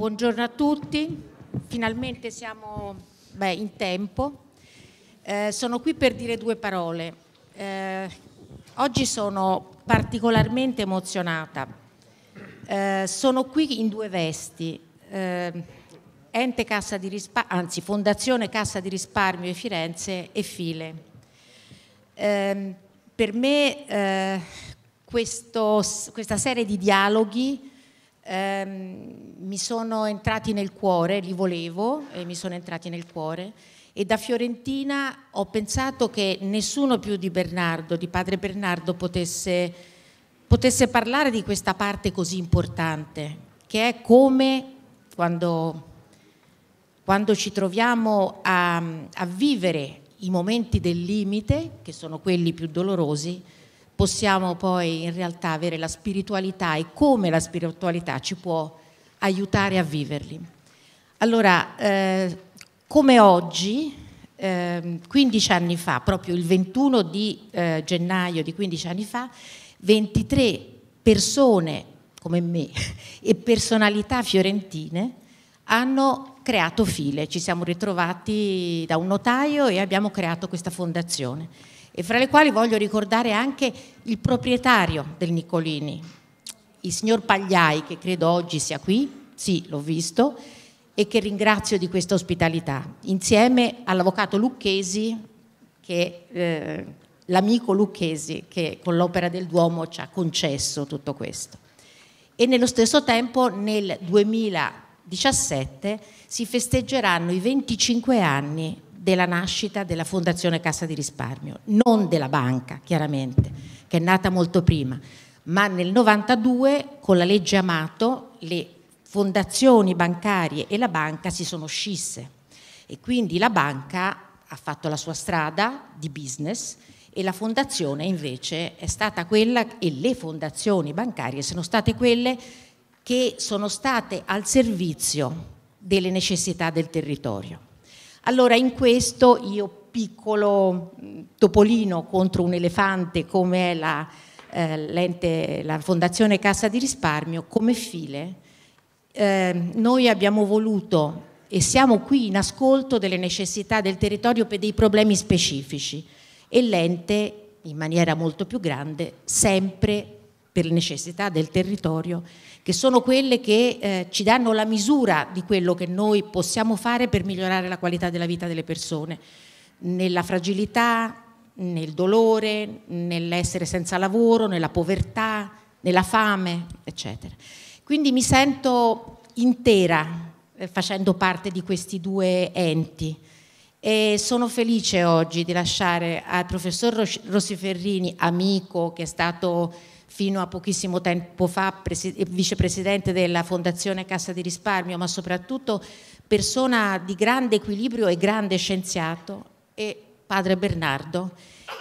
Buongiorno a tutti, finalmente siamo beh, in tempo. Eh, sono qui per dire due parole. Eh, oggi sono particolarmente emozionata. Eh, sono qui in due vesti. Eh, Ente Cassa di Risparmio, anzi Fondazione Cassa di Risparmio di Firenze e File. Ehm, per me eh, questo, questa serie di dialoghi ehm, mi sono entrati nel cuore, li volevo e mi sono entrati nel cuore e da fiorentina ho pensato che nessuno più di Bernardo, di padre Bernardo, potesse, potesse parlare di questa parte così importante, che è come quando, quando ci troviamo a, a vivere i momenti del limite, che sono quelli più dolorosi, possiamo poi in realtà avere la spiritualità e come la spiritualità ci può aiutare a viverli. Allora, eh, come oggi, eh, 15 anni fa, proprio il 21 di eh, gennaio di 15 anni fa, 23 persone come me e personalità fiorentine hanno creato file, ci siamo ritrovati da un notaio e abbiamo creato questa fondazione e fra le quali voglio ricordare anche il proprietario del Nicolini, il signor Pagliai, che credo oggi sia qui, sì, l'ho visto, e che ringrazio di questa ospitalità, insieme all'avvocato Lucchesi, che, eh, l'amico Lucchesi, che con l'opera del Duomo ci ha concesso tutto questo. E nello stesso tempo, nel 2017, si festeggeranno i 25 anni della nascita della Fondazione Cassa di Risparmio, non della banca chiaramente, che è nata molto prima, ma nel 92 con la legge Amato le fondazioni bancarie e la banca si sono scisse e quindi la banca ha fatto la sua strada di business e la fondazione invece è stata quella e le fondazioni bancarie sono state quelle che sono state al servizio delle necessità del territorio. Allora in questo io piccolo mm, topolino contro un elefante come è la, eh, la Fondazione Cassa di Risparmio, come file, eh, noi abbiamo voluto e siamo qui in ascolto delle necessità del territorio per dei problemi specifici e l'ente in maniera molto più grande sempre per necessità del territorio che sono quelle che eh, ci danno la misura di quello che noi possiamo fare per migliorare la qualità della vita delle persone, nella fragilità, nel dolore, nell'essere senza lavoro, nella povertà, nella fame, eccetera. Quindi mi sento intera eh, facendo parte di questi due enti e sono felice oggi di lasciare al professor Rossi Ferrini, amico che è stato fino a pochissimo tempo fa vicepresidente della Fondazione Cassa di Risparmio, ma soprattutto persona di grande equilibrio e grande scienziato, e padre Bernardo,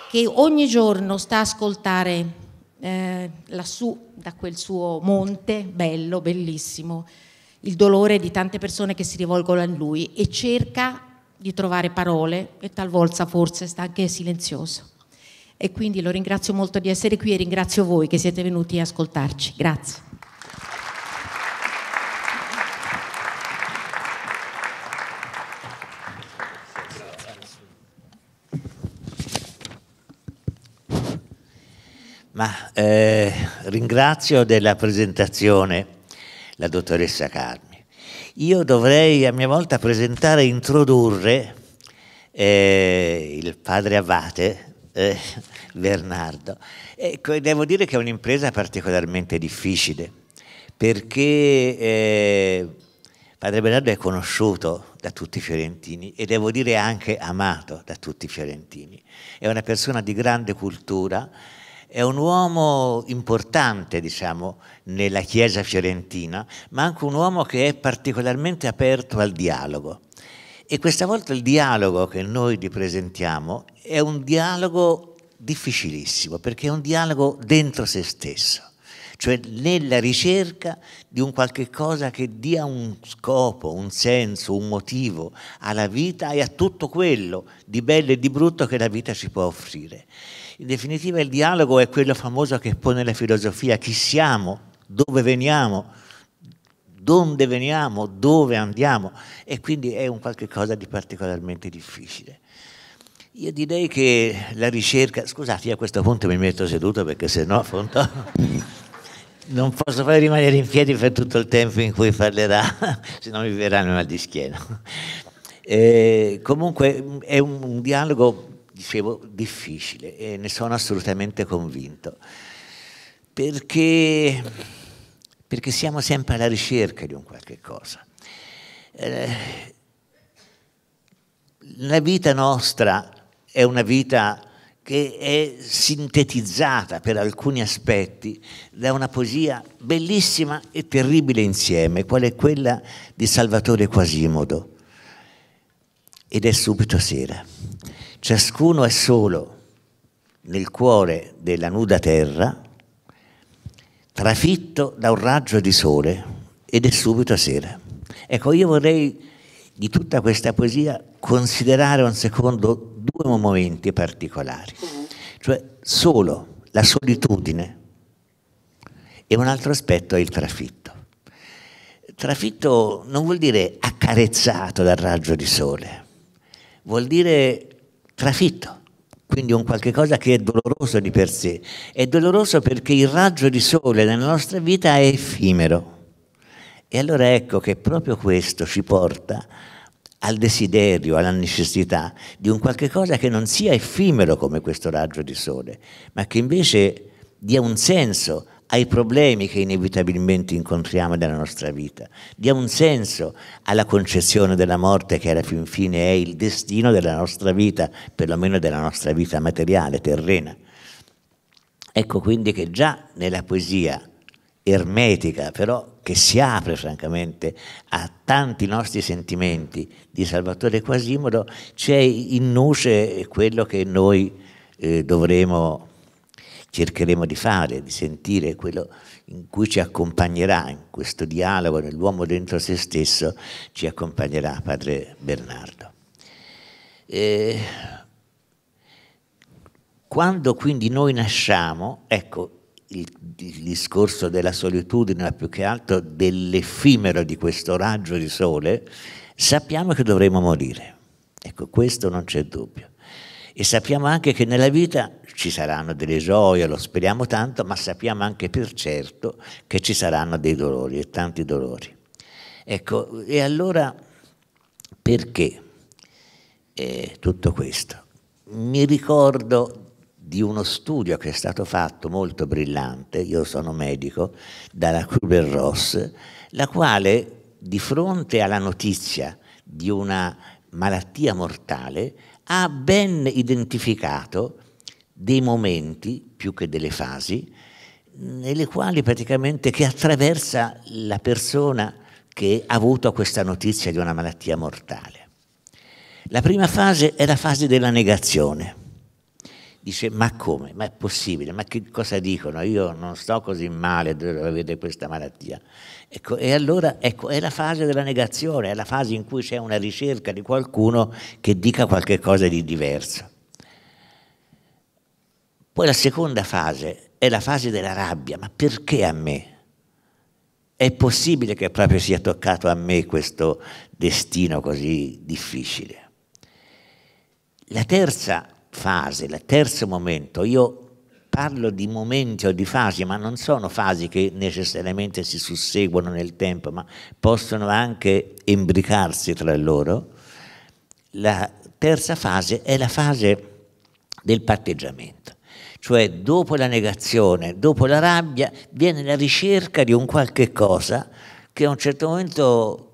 che ogni giorno sta a ascoltare eh, lassù da quel suo monte, bello, bellissimo, il dolore di tante persone che si rivolgono a lui e cerca di trovare parole e talvolta forse sta anche silenzioso e quindi lo ringrazio molto di essere qui e ringrazio voi che siete venuti a ascoltarci. Grazie. Ma eh, ringrazio della presentazione la dottoressa Carmi. Io dovrei a mia volta presentare e introdurre eh, il padre Abate, eh, Bernardo. Ecco, devo dire che è un'impresa particolarmente difficile perché eh, Padre Bernardo è conosciuto da tutti i fiorentini e devo dire anche amato da tutti i fiorentini. È una persona di grande cultura, è un uomo importante, diciamo, nella Chiesa fiorentina, ma anche un uomo che è particolarmente aperto al dialogo. E questa volta il dialogo che noi vi presentiamo è un dialogo difficilissimo, perché è un dialogo dentro se stesso, cioè nella ricerca di un qualche cosa che dia un scopo, un senso, un motivo alla vita e a tutto quello di bello e di brutto che la vita ci può offrire. In definitiva il dialogo è quello famoso che pone la filosofia chi siamo, dove veniamo, donde veniamo, dove andiamo e quindi è un qualche cosa di particolarmente difficile. Io direi che la ricerca, scusate, io a questo punto mi metto seduto perché sennò appunto non posso poi rimanere in piedi per tutto il tempo in cui parlerà, se no mi verranno mal di schiena. E eh, comunque è un dialogo, dicevo, difficile e ne sono assolutamente convinto perché perché siamo sempre alla ricerca di un qualche cosa. Eh, la vita nostra è una vita che è sintetizzata per alcuni aspetti da una poesia bellissima e terribile insieme, qual è quella di Salvatore Quasimodo. Ed è subito sera. Ciascuno è solo nel cuore della nuda terra trafitto da un raggio di sole ed è subito sera. Ecco, io vorrei di tutta questa poesia considerare un secondo due momenti particolari, mm-hmm. cioè solo la solitudine e un altro aspetto è il trafitto. Trafitto non vuol dire accarezzato dal raggio di sole, vuol dire trafitto quindi un qualche cosa che è doloroso di per sé. È doloroso perché il raggio di sole nella nostra vita è effimero. E allora ecco che proprio questo ci porta al desiderio, alla necessità di un qualche cosa che non sia effimero come questo raggio di sole, ma che invece dia un senso ai problemi che inevitabilmente incontriamo nella nostra vita, dia un senso alla concezione della morte che alla fin fine è il destino della nostra vita, perlomeno della nostra vita materiale, terrena. Ecco quindi che già nella poesia ermetica, però che si apre francamente a tanti nostri sentimenti di Salvatore Quasimodo, c'è in nuce quello che noi eh, dovremo cercheremo di fare, di sentire quello in cui ci accompagnerà, in questo dialogo nell'uomo dentro se stesso, ci accompagnerà Padre Bernardo. E quando quindi noi nasciamo, ecco, il, il, discorso della solitudine, ma più che altro dell'effimero di questo raggio di sole, sappiamo che dovremo morire. Ecco, questo non c'è dubbio. E sappiamo anche che nella vita ci saranno delle gioie, lo speriamo tanto, ma sappiamo anche per certo che ci saranno dei dolori e tanti dolori. Ecco, e allora perché eh, tutto questo? Mi ricordo di uno studio che è stato fatto molto brillante, io sono medico, dalla Kruber Ross, la quale di fronte alla notizia di una malattia mortale ha ben identificato dei momenti, più che delle fasi, nelle quali praticamente che attraversa la persona che ha avuto questa notizia di una malattia mortale. La prima fase è la fase della negazione dice ma come, ma è possibile, ma che cosa dicono, io non sto così male, devo avere questa malattia. Ecco, e allora ecco, è la fase della negazione, è la fase in cui c'è una ricerca di qualcuno che dica qualche cosa di diverso. Poi la seconda fase è la fase della rabbia, ma perché a me? È possibile che proprio sia toccato a me questo destino così difficile. La terza fase, il terzo momento, io parlo di momenti o di fasi, ma non sono fasi che necessariamente si susseguono nel tempo, ma possono anche imbricarsi tra loro, la terza fase è la fase del patteggiamento, cioè dopo la negazione, dopo la rabbia, viene la ricerca di un qualche cosa che a un certo momento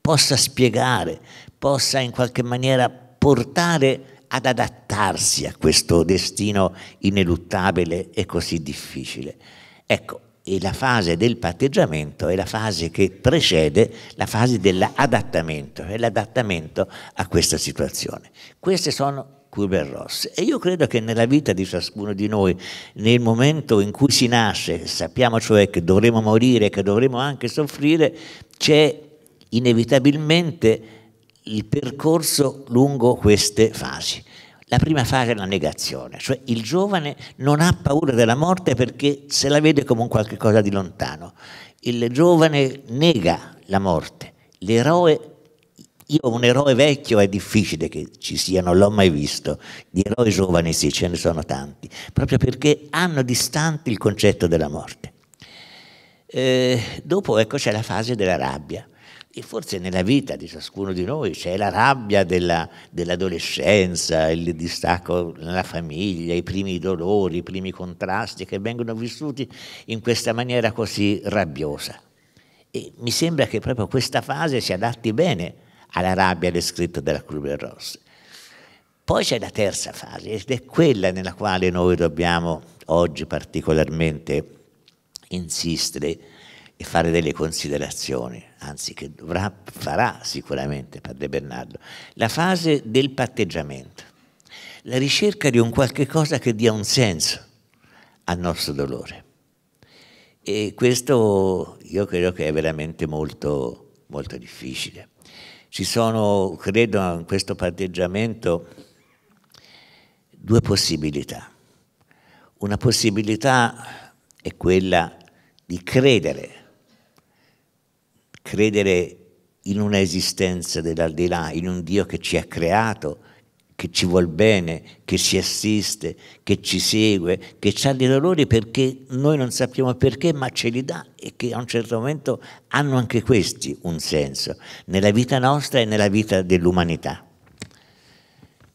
possa spiegare, possa in qualche maniera portare ad adattarsi a questo destino ineluttabile e così difficile. Ecco, e la fase del patteggiamento è la fase che precede la fase dell'adattamento, è l'adattamento a questa situazione. Queste sono Kubler Ross. E io credo che nella vita di ciascuno di noi, nel momento in cui si nasce, sappiamo cioè che dovremo morire, che dovremo anche soffrire, c'è inevitabilmente il percorso lungo queste fasi. La prima fase è la negazione, cioè il giovane non ha paura della morte perché se la vede come un qualche cosa di lontano. Il giovane nega la morte. L'eroe, io un eroe vecchio è difficile che ci sia, non l'ho mai visto. Gli eroi giovani sì, ce ne sono tanti, proprio perché hanno distanti il concetto della morte. Eh, dopo ecco c'è la fase della rabbia e forse nella vita di ciascuno di noi c'è la rabbia della, dell'adolescenza, il distacco nella famiglia, i primi dolori, i primi contrasti che vengono vissuti in questa maniera così rabbiosa. E mi sembra che proprio questa fase si adatti bene alla rabbia descritta dalla Kruger Ross. Poi c'è la terza fase ed è quella nella quale noi dobbiamo oggi particolarmente insistere e fare delle considerazioni, anzi che dovrà, farà sicuramente Padre Bernardo, la fase del patteggiamento, la ricerca di un qualche cosa che dia un senso al nostro dolore. E questo io credo che è veramente molto, molto difficile. Ci sono, credo, in questo patteggiamento due possibilità. Una possibilità è quella di credere credere in un'esistenza dell'aldilà, in un Dio che ci ha creato, che ci vuol bene, che ci assiste, che ci segue, che ha dei dolori perché noi non sappiamo perché, ma ce li dà e che a un certo momento hanno anche questi un senso, nella vita nostra e nella vita dell'umanità.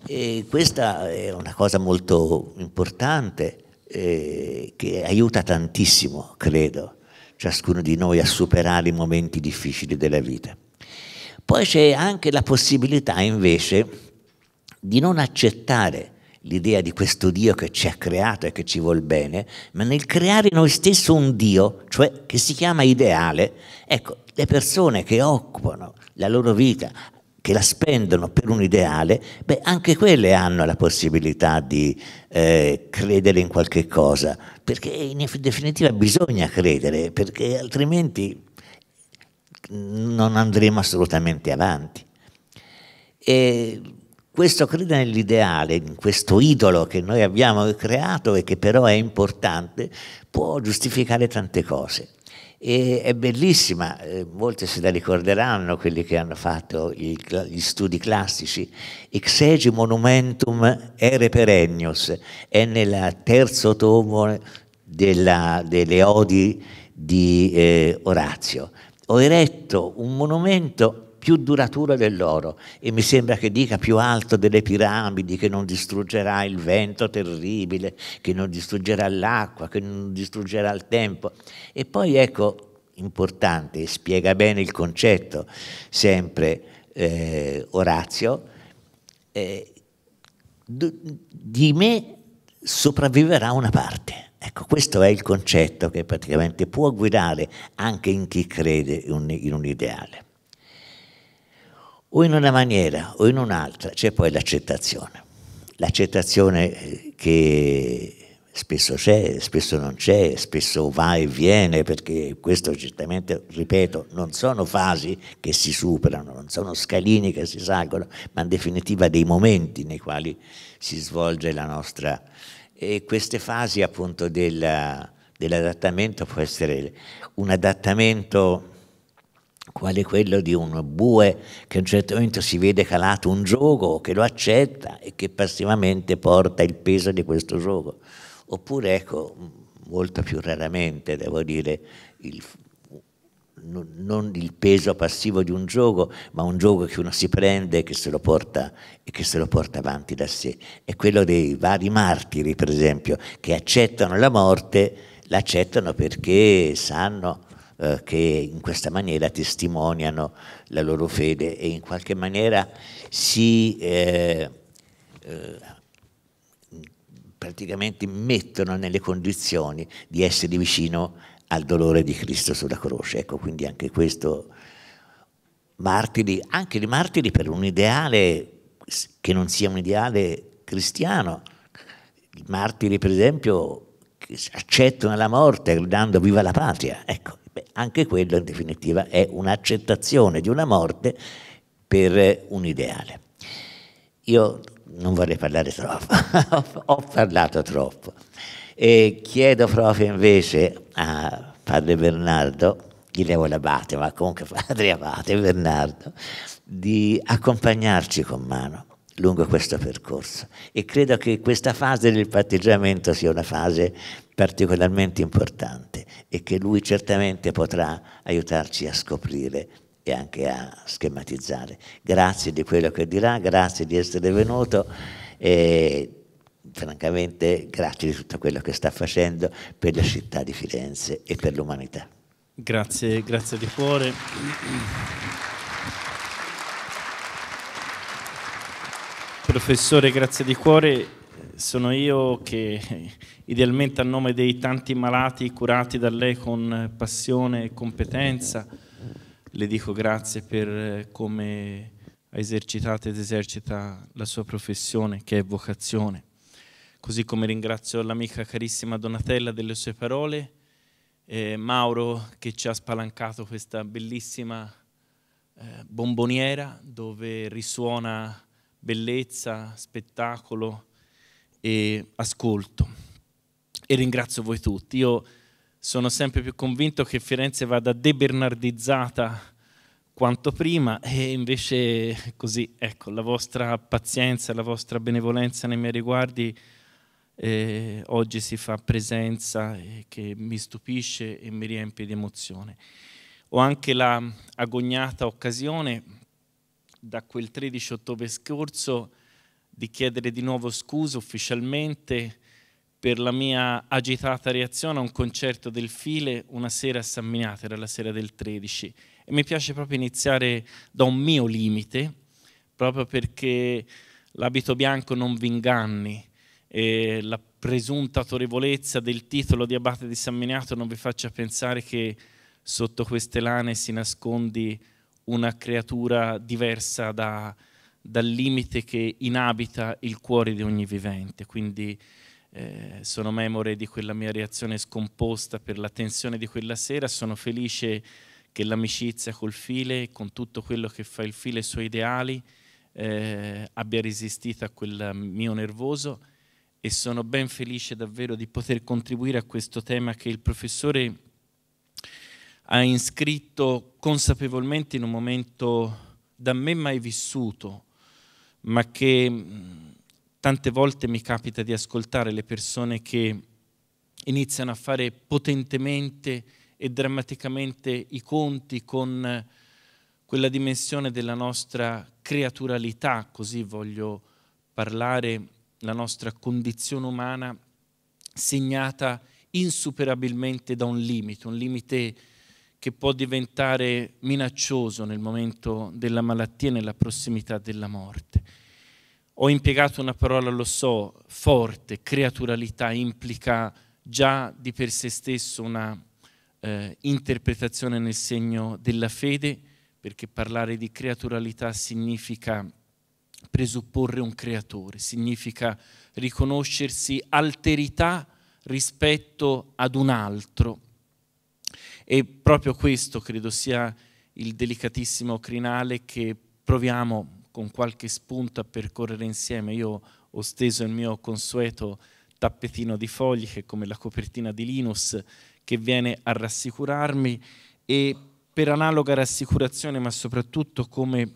E questa è una cosa molto importante eh, che aiuta tantissimo, credo ciascuno di noi a superare i momenti difficili della vita. Poi c'è anche la possibilità invece di non accettare l'idea di questo Dio che ci ha creato e che ci vuol bene, ma nel creare noi stessi un Dio, cioè che si chiama ideale, ecco, le persone che occupano la loro vita che la spendono per un ideale, beh, anche quelle hanno la possibilità di eh, credere in qualche cosa, perché in definitiva bisogna credere, perché altrimenti non andremo assolutamente avanti. E questo credere nell'ideale, in questo idolo che noi abbiamo creato e che però è importante, può giustificare tante cose. E è bellissima, eh, molti se la ricorderanno quelli che hanno fatto gli studi classici. Exegi Monumentum Ere Perennius è nel terzo tomo della, delle Odi di eh, Orazio. Ho eretto un monumento più duratura dell'oro e mi sembra che dica più alto delle piramidi, che non distruggerà il vento terribile, che non distruggerà l'acqua, che non distruggerà il tempo. E poi ecco, importante, spiega bene il concetto sempre eh, Orazio, eh, di me sopravviverà una parte. Ecco, questo è il concetto che praticamente può guidare anche in chi crede in un ideale o in una maniera o in un'altra c'è poi l'accettazione. L'accettazione eh, che spesso c'è, spesso non c'è, spesso va e viene, perché questo certamente, ripeto, non sono fasi che si superano, non sono scalini che si salgono, ma in definitiva dei momenti nei quali si svolge la nostra... E queste fasi appunto della, dell'adattamento può essere un adattamento quale quello di un bue che a un certo momento si vede calato un gioco, che lo accetta e che passivamente porta il peso di questo gioco. Oppure, ecco, molto più raramente, devo dire, il, non il peso passivo di un gioco, ma un gioco che uno si prende e che se lo porta, che se lo porta avanti da sé. È quello dei vari martiri, per esempio, che accettano la morte, l'accettano perché sanno eh, che in questa maniera testimoniano la loro fede e in qualche maniera si eh, eh, praticamente mettono nelle condizioni di essere vicino al dolore di Cristo sulla croce. Ecco, quindi anche questo, martiri, anche i martiri per un ideale che non sia un ideale cristiano. I martiri, per esempio, accettano la morte gridando viva la patria. Ecco, Beh, anche quello in definitiva è un'accettazione di una morte per un ideale. Io non vorrei parlare troppo, ho parlato troppo. E chiedo proprio invece a padre Bernardo, gli levo l'abate, ma comunque padre abate Bernardo, di accompagnarci con mano lungo questo percorso e credo che questa fase del patteggiamento sia una fase particolarmente importante e che lui certamente potrà aiutarci a scoprire e anche a schematizzare. Grazie di quello che dirà, grazie di essere venuto e francamente grazie di tutto quello che sta facendo per la città di Firenze e per l'umanità. Grazie, grazie di cuore. Professore, grazie di cuore. Sono io che idealmente a nome dei tanti malati curati da lei con passione e competenza le dico grazie per come ha esercitato ed esercita la sua professione che è vocazione. Così come ringrazio l'amica carissima Donatella delle sue parole, eh, Mauro che ci ha spalancato questa bellissima eh, bomboniera dove risuona bellezza, spettacolo e ascolto. E ringrazio voi tutti. Io sono sempre più convinto che Firenze vada debernardizzata quanto prima e invece così, ecco, la vostra pazienza, la vostra benevolenza nei miei riguardi eh, oggi si fa presenza che mi stupisce e mi riempie di emozione. Ho anche la agognata occasione da quel 13 ottobre scorso di chiedere di nuovo scusa ufficialmente per la mia agitata reazione a un concerto del File una sera a San Minato, era la sera del 13. E mi piace proprio iniziare da un mio limite, proprio perché l'abito bianco non vi inganni, e la presunta autorevolezza del titolo di abate di San Miniato non vi faccia pensare che sotto queste lane si nascondi una creatura diversa da, dal limite che inabita il cuore di ogni vivente. Quindi eh, sono memore di quella mia reazione scomposta per la tensione di quella sera, sono felice che l'amicizia col file, con tutto quello che fa il file e i suoi ideali, eh, abbia resistito a quel mio nervoso e sono ben felice davvero di poter contribuire a questo tema che il professore ha iscritto consapevolmente in un momento da me mai vissuto, ma che mm, tante volte mi capita di ascoltare le persone che iniziano a fare potentemente e drammaticamente i conti con quella dimensione della nostra creaturalità, così voglio parlare, la nostra condizione umana segnata insuperabilmente da un limite, un limite che può diventare minaccioso nel momento della malattia e nella prossimità della morte. Ho impiegato una parola, lo so, forte, creaturalità implica già di per sé stesso una eh, interpretazione nel segno della fede, perché parlare di creaturalità significa presupporre un creatore, significa riconoscersi alterità rispetto ad un altro e proprio questo credo sia il delicatissimo crinale che proviamo con qualche spunto a percorrere insieme. Io ho steso il mio consueto tappetino di foglie, che è come la copertina di Linus, che viene a rassicurarmi e per analoga rassicurazione, ma soprattutto come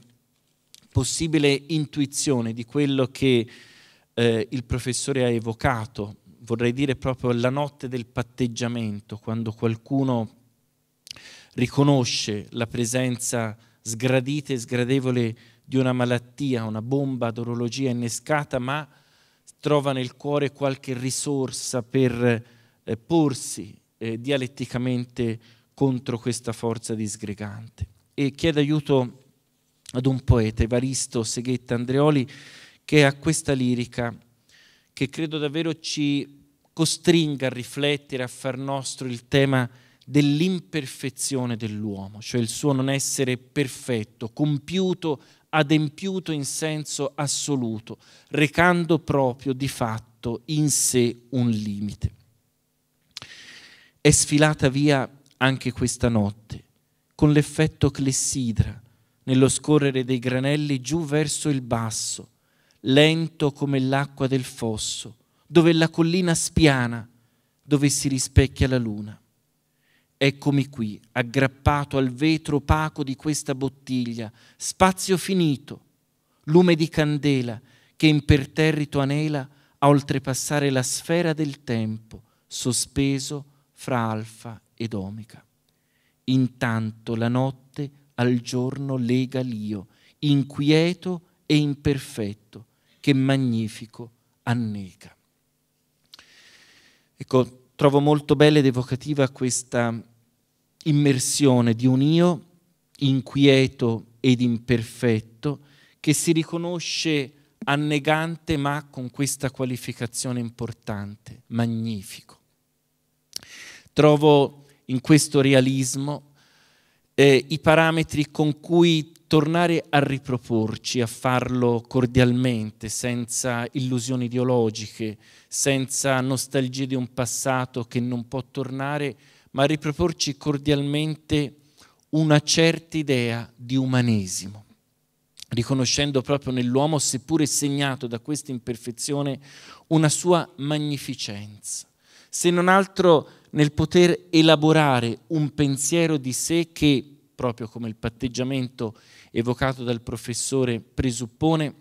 possibile intuizione di quello che eh, il professore ha evocato, vorrei dire proprio la notte del patteggiamento, quando qualcuno riconosce la presenza sgradita e sgradevole di una malattia, una bomba d'orologia innescata, ma trova nel cuore qualche risorsa per eh, porsi eh, dialetticamente contro questa forza disgregante. E chiede aiuto ad un poeta, Evaristo Seghetta Andreoli, che ha questa lirica che credo davvero ci costringa a riflettere, a far nostro il tema di dell'imperfezione dell'uomo, cioè il suo non essere perfetto, compiuto, adempiuto in senso assoluto, recando proprio di fatto in sé un limite. È sfilata via anche questa notte, con l'effetto clessidra, nello scorrere dei granelli giù verso il basso, lento come l'acqua del fosso, dove la collina spiana, dove si rispecchia la luna. Eccomi qui, aggrappato al vetro opaco di questa bottiglia, spazio finito, lume di candela che imperterrito anela a oltrepassare la sfera del tempo, sospeso fra alfa ed omega. Intanto la notte al giorno lega l'io, inquieto e imperfetto, che magnifico annega. Ecco, trovo molto bella ed evocativa questa immersione di un io inquieto ed imperfetto che si riconosce annegante ma con questa qualificazione importante, magnifico. Trovo in questo realismo eh, i parametri con cui tornare a riproporci, a farlo cordialmente, senza illusioni ideologiche, senza nostalgie di un passato che non può tornare, ma a riproporci cordialmente una certa idea di umanesimo, riconoscendo proprio nell'uomo, seppure segnato da questa imperfezione, una sua magnificenza, se non altro nel poter elaborare un pensiero di sé che, proprio come il patteggiamento evocato dal professore presuppone,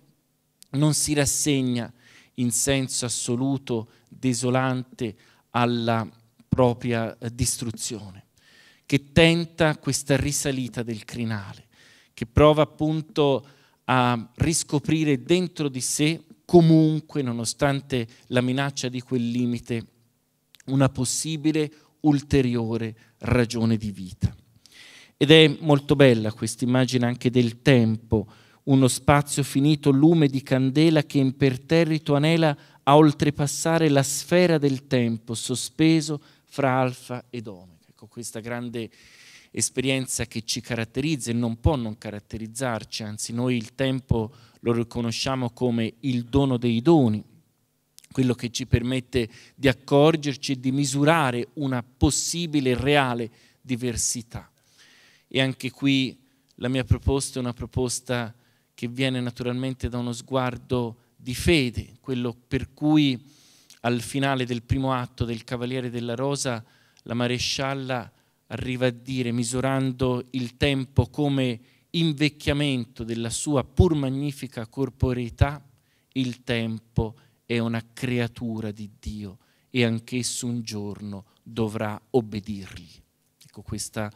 non si rassegna in senso assoluto, desolante, alla propria eh, distruzione, che tenta questa risalita del crinale, che prova appunto a riscoprire dentro di sé, comunque, nonostante la minaccia di quel limite, una possibile ulteriore ragione di vita. Ed è molto bella questa immagine anche del tempo, uno spazio finito lume di candela che imperterrito anela a oltrepassare la sfera del tempo, sospeso fra alfa ed omega. Ecco questa grande esperienza che ci caratterizza e non può non caratterizzarci, anzi noi il tempo lo riconosciamo come il dono dei doni, quello che ci permette di accorgerci e di misurare una possibile reale diversità. E anche qui la mia proposta è una proposta che viene naturalmente da uno sguardo di fede, quello per cui al finale del primo atto del Cavaliere della Rosa la marescialla arriva a dire, misurando il tempo come invecchiamento della sua pur magnifica corporeità, il tempo è una creatura di Dio e anch'esso un giorno dovrà obbedirgli. Ecco questa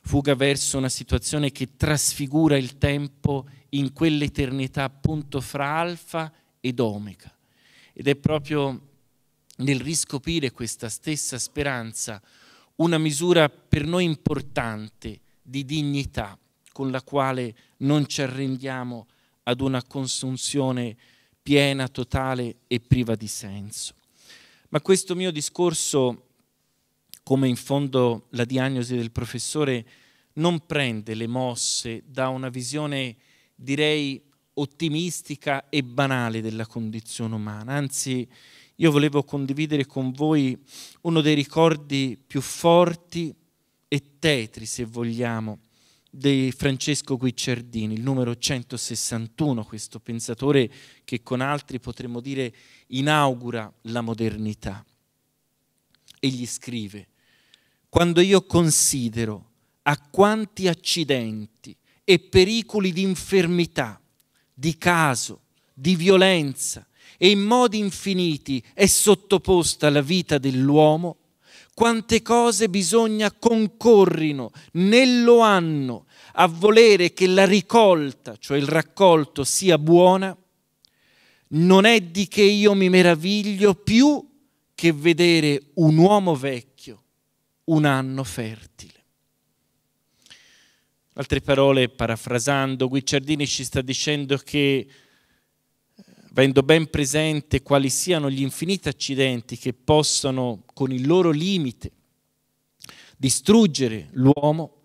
fuga verso una situazione che trasfigura il tempo in quell'eternità appunto fra alfa ed omega. Ed è proprio nel riscoprire questa stessa speranza una misura per noi importante di dignità con la quale non ci arrendiamo ad una consunzione piena, totale e priva di senso. Ma questo mio discorso come in fondo la diagnosi del professore non prende le mosse da una visione, direi, ottimistica e banale della condizione umana. Anzi, io volevo condividere con voi uno dei ricordi più forti e tetri, se vogliamo, di Francesco Guicciardini, il numero 161, questo pensatore che con altri potremmo dire inaugura la modernità. Egli scrive, quando io considero a quanti accidenti e pericoli di infermità, di caso, di violenza e in modi infiniti è sottoposta la vita dell'uomo, quante cose bisogna concorrino nello anno a volere che la ricolta, cioè il raccolto, sia buona, non è di che io mi meraviglio più che vedere un uomo vecchio un anno fertile. Altre parole, parafrasando, Guicciardini ci sta dicendo che, eh, avendo ben presente quali siano gli infiniti accidenti che possono, con il loro limite, distruggere l'uomo,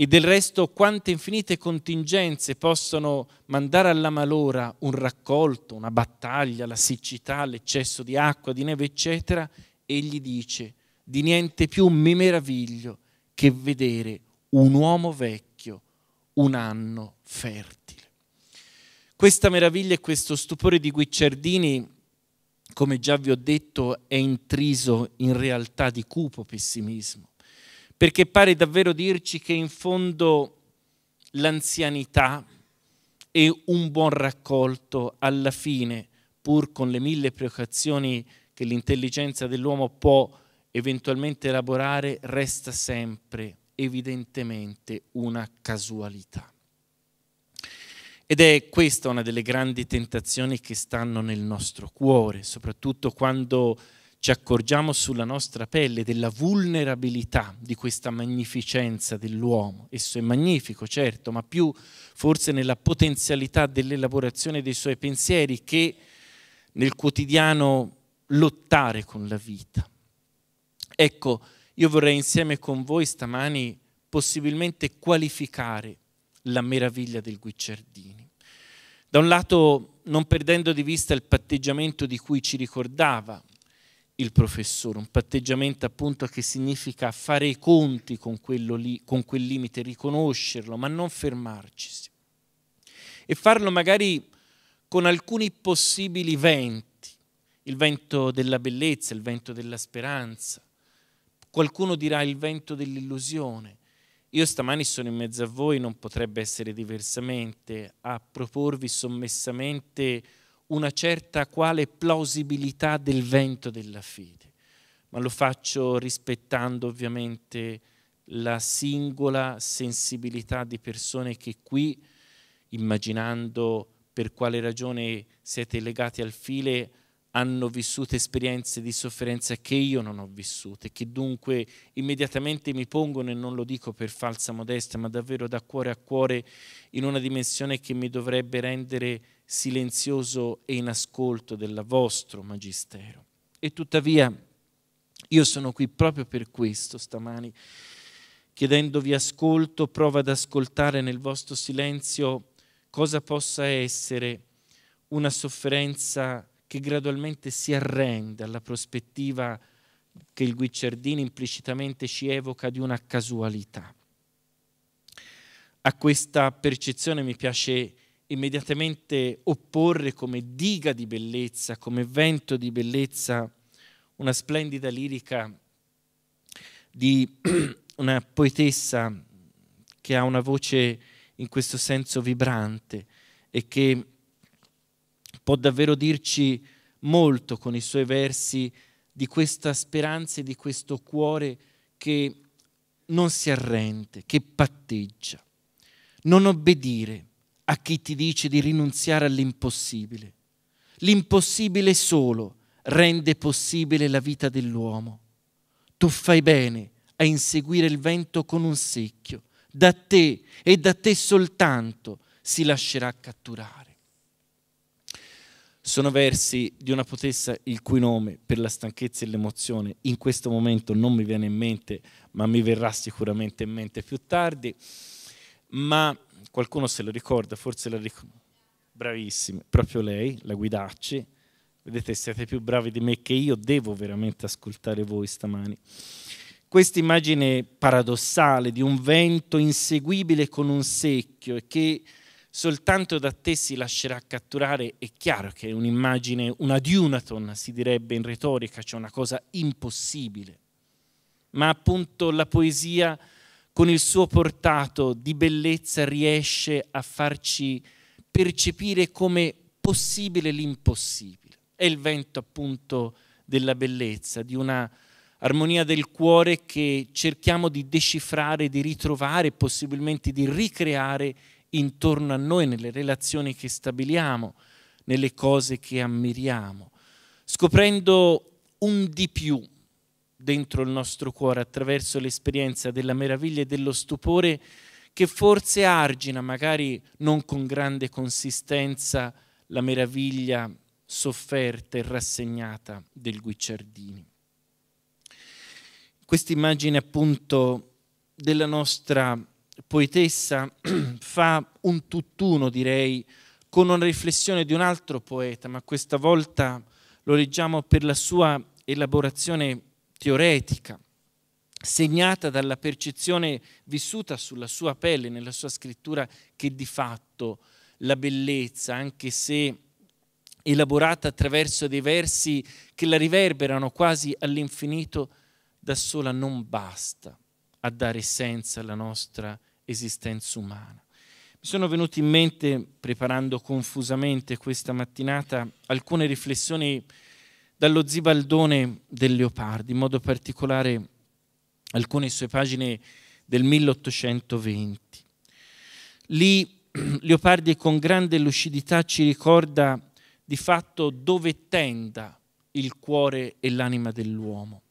e del resto quante infinite contingenze possono mandare alla malora un raccolto, una battaglia, la siccità, l'eccesso di acqua, di neve, eccetera, egli dice, di niente più mi meraviglio che vedere un uomo vecchio, un anno fertile. Questa meraviglia e questo stupore di Guicciardini, come già vi ho detto, è intriso in realtà di cupo pessimismo, perché pare davvero dirci che in fondo l'anzianità e un buon raccolto alla fine, pur con le mille precauzioni che l'intelligenza dell'uomo può eventualmente elaborare resta sempre evidentemente una casualità. Ed è questa una delle grandi tentazioni che stanno nel nostro cuore, soprattutto quando ci accorgiamo sulla nostra pelle della vulnerabilità di questa magnificenza dell'uomo. Esso è magnifico, certo, ma più forse nella potenzialità dell'elaborazione dei suoi pensieri che nel quotidiano lottare con la vita. Ecco, io vorrei insieme con voi stamani possibilmente qualificare la meraviglia del Guicciardini. Da un lato non perdendo di vista il patteggiamento di cui ci ricordava il professore, un patteggiamento appunto che significa fare i conti con, lì, con quel limite, riconoscerlo, ma non fermarcisi. E farlo magari con alcuni possibili venti, il vento della bellezza, il vento della speranza, Qualcuno dirà il vento dell'illusione. Io stamani sono in mezzo a voi, non potrebbe essere diversamente, a proporvi sommessamente una certa quale plausibilità del vento della fede, ma lo faccio rispettando ovviamente la singola sensibilità di persone che qui, immaginando per quale ragione siete legati al file, hanno vissuto esperienze di sofferenza che io non ho vissute, che dunque immediatamente mi pongono, e non lo dico per falsa modestia, ma davvero da cuore a cuore, in una dimensione che mi dovrebbe rendere silenzioso e in ascolto del vostro magistero. E tuttavia io sono qui proprio per questo stamani, chiedendovi ascolto, prova ad ascoltare nel vostro silenzio cosa possa essere una sofferenza che gradualmente si arrende alla prospettiva che il Guicciardini implicitamente ci evoca di una casualità. A questa percezione mi piace immediatamente opporre come diga di bellezza, come vento di bellezza, una splendida lirica di una poetessa che ha una voce in questo senso vibrante e che può davvero dirci molto con i suoi versi di questa speranza e di questo cuore che non si arrende, che patteggia. Non obbedire a chi ti dice di rinunziare all'impossibile. L'impossibile solo rende possibile la vita dell'uomo. Tu fai bene a inseguire il vento con un secchio. Da te e da te soltanto si lascerà catturare sono versi di una potessa il cui nome, per la stanchezza e l'emozione, in questo momento non mi viene in mente, ma mi verrà sicuramente in mente più tardi. Ma qualcuno se lo ricorda, forse la ricorda. Bravissimi, proprio lei, la Guidacci. Vedete, siete più bravi di me che io, devo veramente ascoltare voi stamani. Questa immagine paradossale di un vento inseguibile con un secchio e che soltanto da te si lascerà catturare, è chiaro che è un'immagine, una diunaton si direbbe in retorica, cioè una cosa impossibile, ma appunto la poesia con il suo portato di bellezza riesce a farci percepire come possibile l'impossibile. È il vento appunto della bellezza, di una armonia del cuore che cerchiamo di decifrare, di ritrovare, possibilmente di ricreare intorno a noi, nelle relazioni che stabiliamo, nelle cose che ammiriamo, scoprendo un di più dentro il nostro cuore attraverso l'esperienza della meraviglia e dello stupore che forse argina, magari non con grande consistenza, la meraviglia sofferta e rassegnata del Guicciardini. Questa immagine appunto della nostra poetessa fa un tutt'uno, direi, con una riflessione di un altro poeta, ma questa volta lo leggiamo per la sua elaborazione teoretica, segnata dalla percezione vissuta sulla sua pelle, nella sua scrittura, che di fatto la bellezza, anche se elaborata attraverso dei versi che la riverberano quasi all'infinito, da sola non basta a dare senso alla nostra esistenza umana. Mi sono venuti in mente, preparando confusamente questa mattinata, alcune riflessioni dallo Zibaldone del Leopardi, in modo particolare alcune sue pagine del 1820. Lì Leopardi con grande lucidità ci ricorda di fatto dove tenda il cuore e l'anima dell'uomo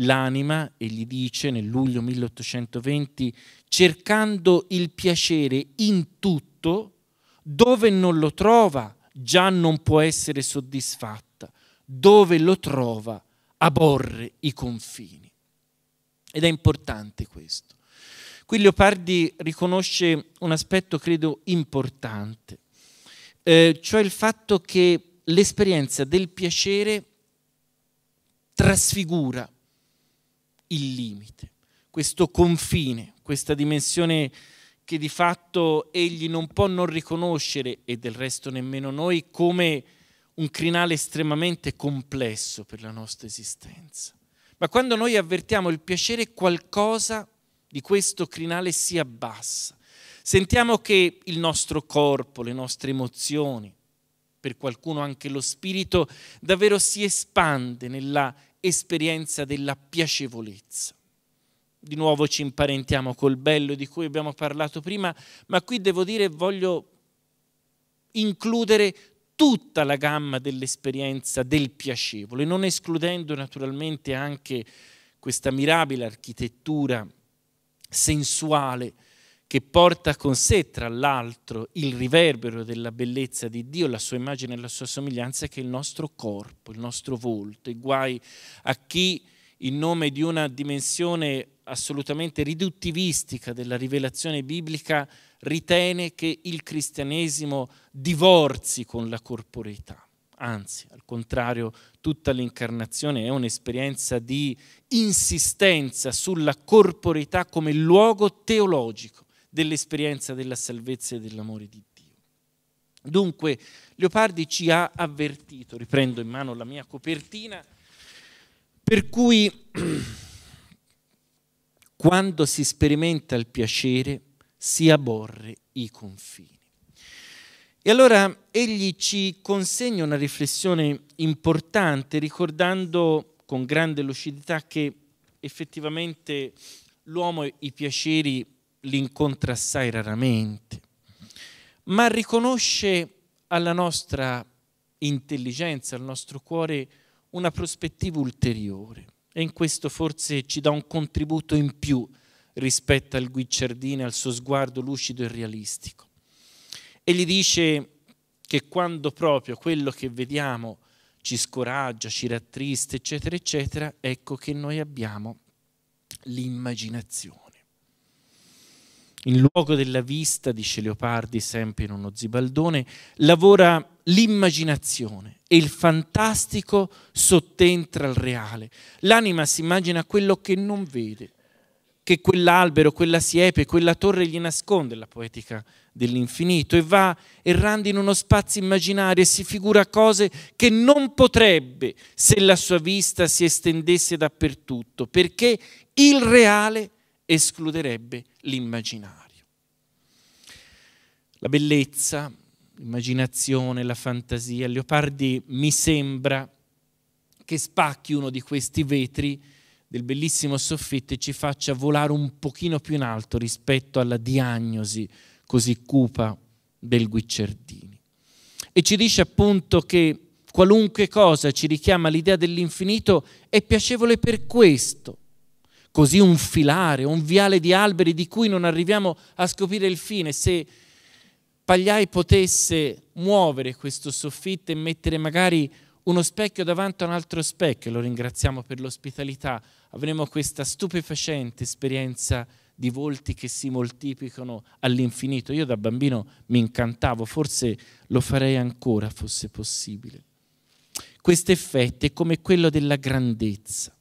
l'anima e gli dice nel luglio 1820 cercando il piacere in tutto dove non lo trova già non può essere soddisfatta dove lo trova aborre i confini ed è importante questo qui Leopardi riconosce un aspetto credo importante eh, cioè il fatto che l'esperienza del piacere trasfigura il limite, questo confine, questa dimensione che di fatto egli non può non riconoscere e del resto nemmeno noi come un crinale estremamente complesso per la nostra esistenza. Ma quando noi avvertiamo il piacere qualcosa di questo crinale si abbassa. Sentiamo che il nostro corpo, le nostre emozioni, per qualcuno anche lo spirito, davvero si espande nella esperienza della piacevolezza. Di nuovo ci imparentiamo col bello di cui abbiamo parlato prima, ma qui devo dire voglio includere tutta la gamma dell'esperienza del piacevole, non escludendo naturalmente anche questa mirabile architettura sensuale che porta con sé tra l'altro il riverbero della bellezza di Dio, la sua immagine e la sua somiglianza, che è il nostro corpo, il nostro volto. E guai a chi in nome di una dimensione assolutamente riduttivistica della rivelazione biblica ritiene che il cristianesimo divorzi con la corporeità. Anzi, al contrario, tutta l'incarnazione è un'esperienza di insistenza sulla corporeità come luogo teologico dell'esperienza della salvezza e dell'amore di Dio. Dunque, Leopardi ci ha avvertito, riprendo in mano la mia copertina, per cui quando si sperimenta il piacere si aborre i confini. E allora egli ci consegna una riflessione importante ricordando con grande lucidità che effettivamente l'uomo i piaceri li incontra assai raramente, ma riconosce alla nostra intelligenza, al nostro cuore, una prospettiva ulteriore e in questo forse ci dà un contributo in più rispetto al Guicciardini, al suo sguardo lucido e realistico. E gli dice che quando proprio quello che vediamo ci scoraggia, ci rattrista, eccetera, eccetera, ecco che noi abbiamo l'immaginazione in luogo della vista, dice Leopardi sempre in uno zibaldone, lavora l'immaginazione e il fantastico sottentra il reale. L'anima si immagina quello che non vede, che quell'albero, quella siepe, quella torre gli nasconde, la poetica dell'infinito, e va errando in uno spazio immaginario e si figura cose che non potrebbe se la sua vista si estendesse dappertutto, perché il reale è escluderebbe l'immaginario. La bellezza, l'immaginazione, la fantasia, Leopardi mi sembra che spacchi uno di questi vetri del bellissimo soffitto e ci faccia volare un pochino più in alto rispetto alla diagnosi così cupa del Guicciardini. E ci dice appunto che qualunque cosa ci richiama l'idea dell'infinito è piacevole per questo, così un filare, un viale di alberi di cui non arriviamo a scoprire il fine, se Pagliai potesse muovere questo soffitto e mettere magari uno specchio davanti a un altro specchio, lo ringraziamo per l'ospitalità, avremo questa stupefacente esperienza di volti che si moltiplicano all'infinito. Io da bambino mi incantavo, forse lo farei ancora, fosse possibile. Questo effetto è come quello della grandezza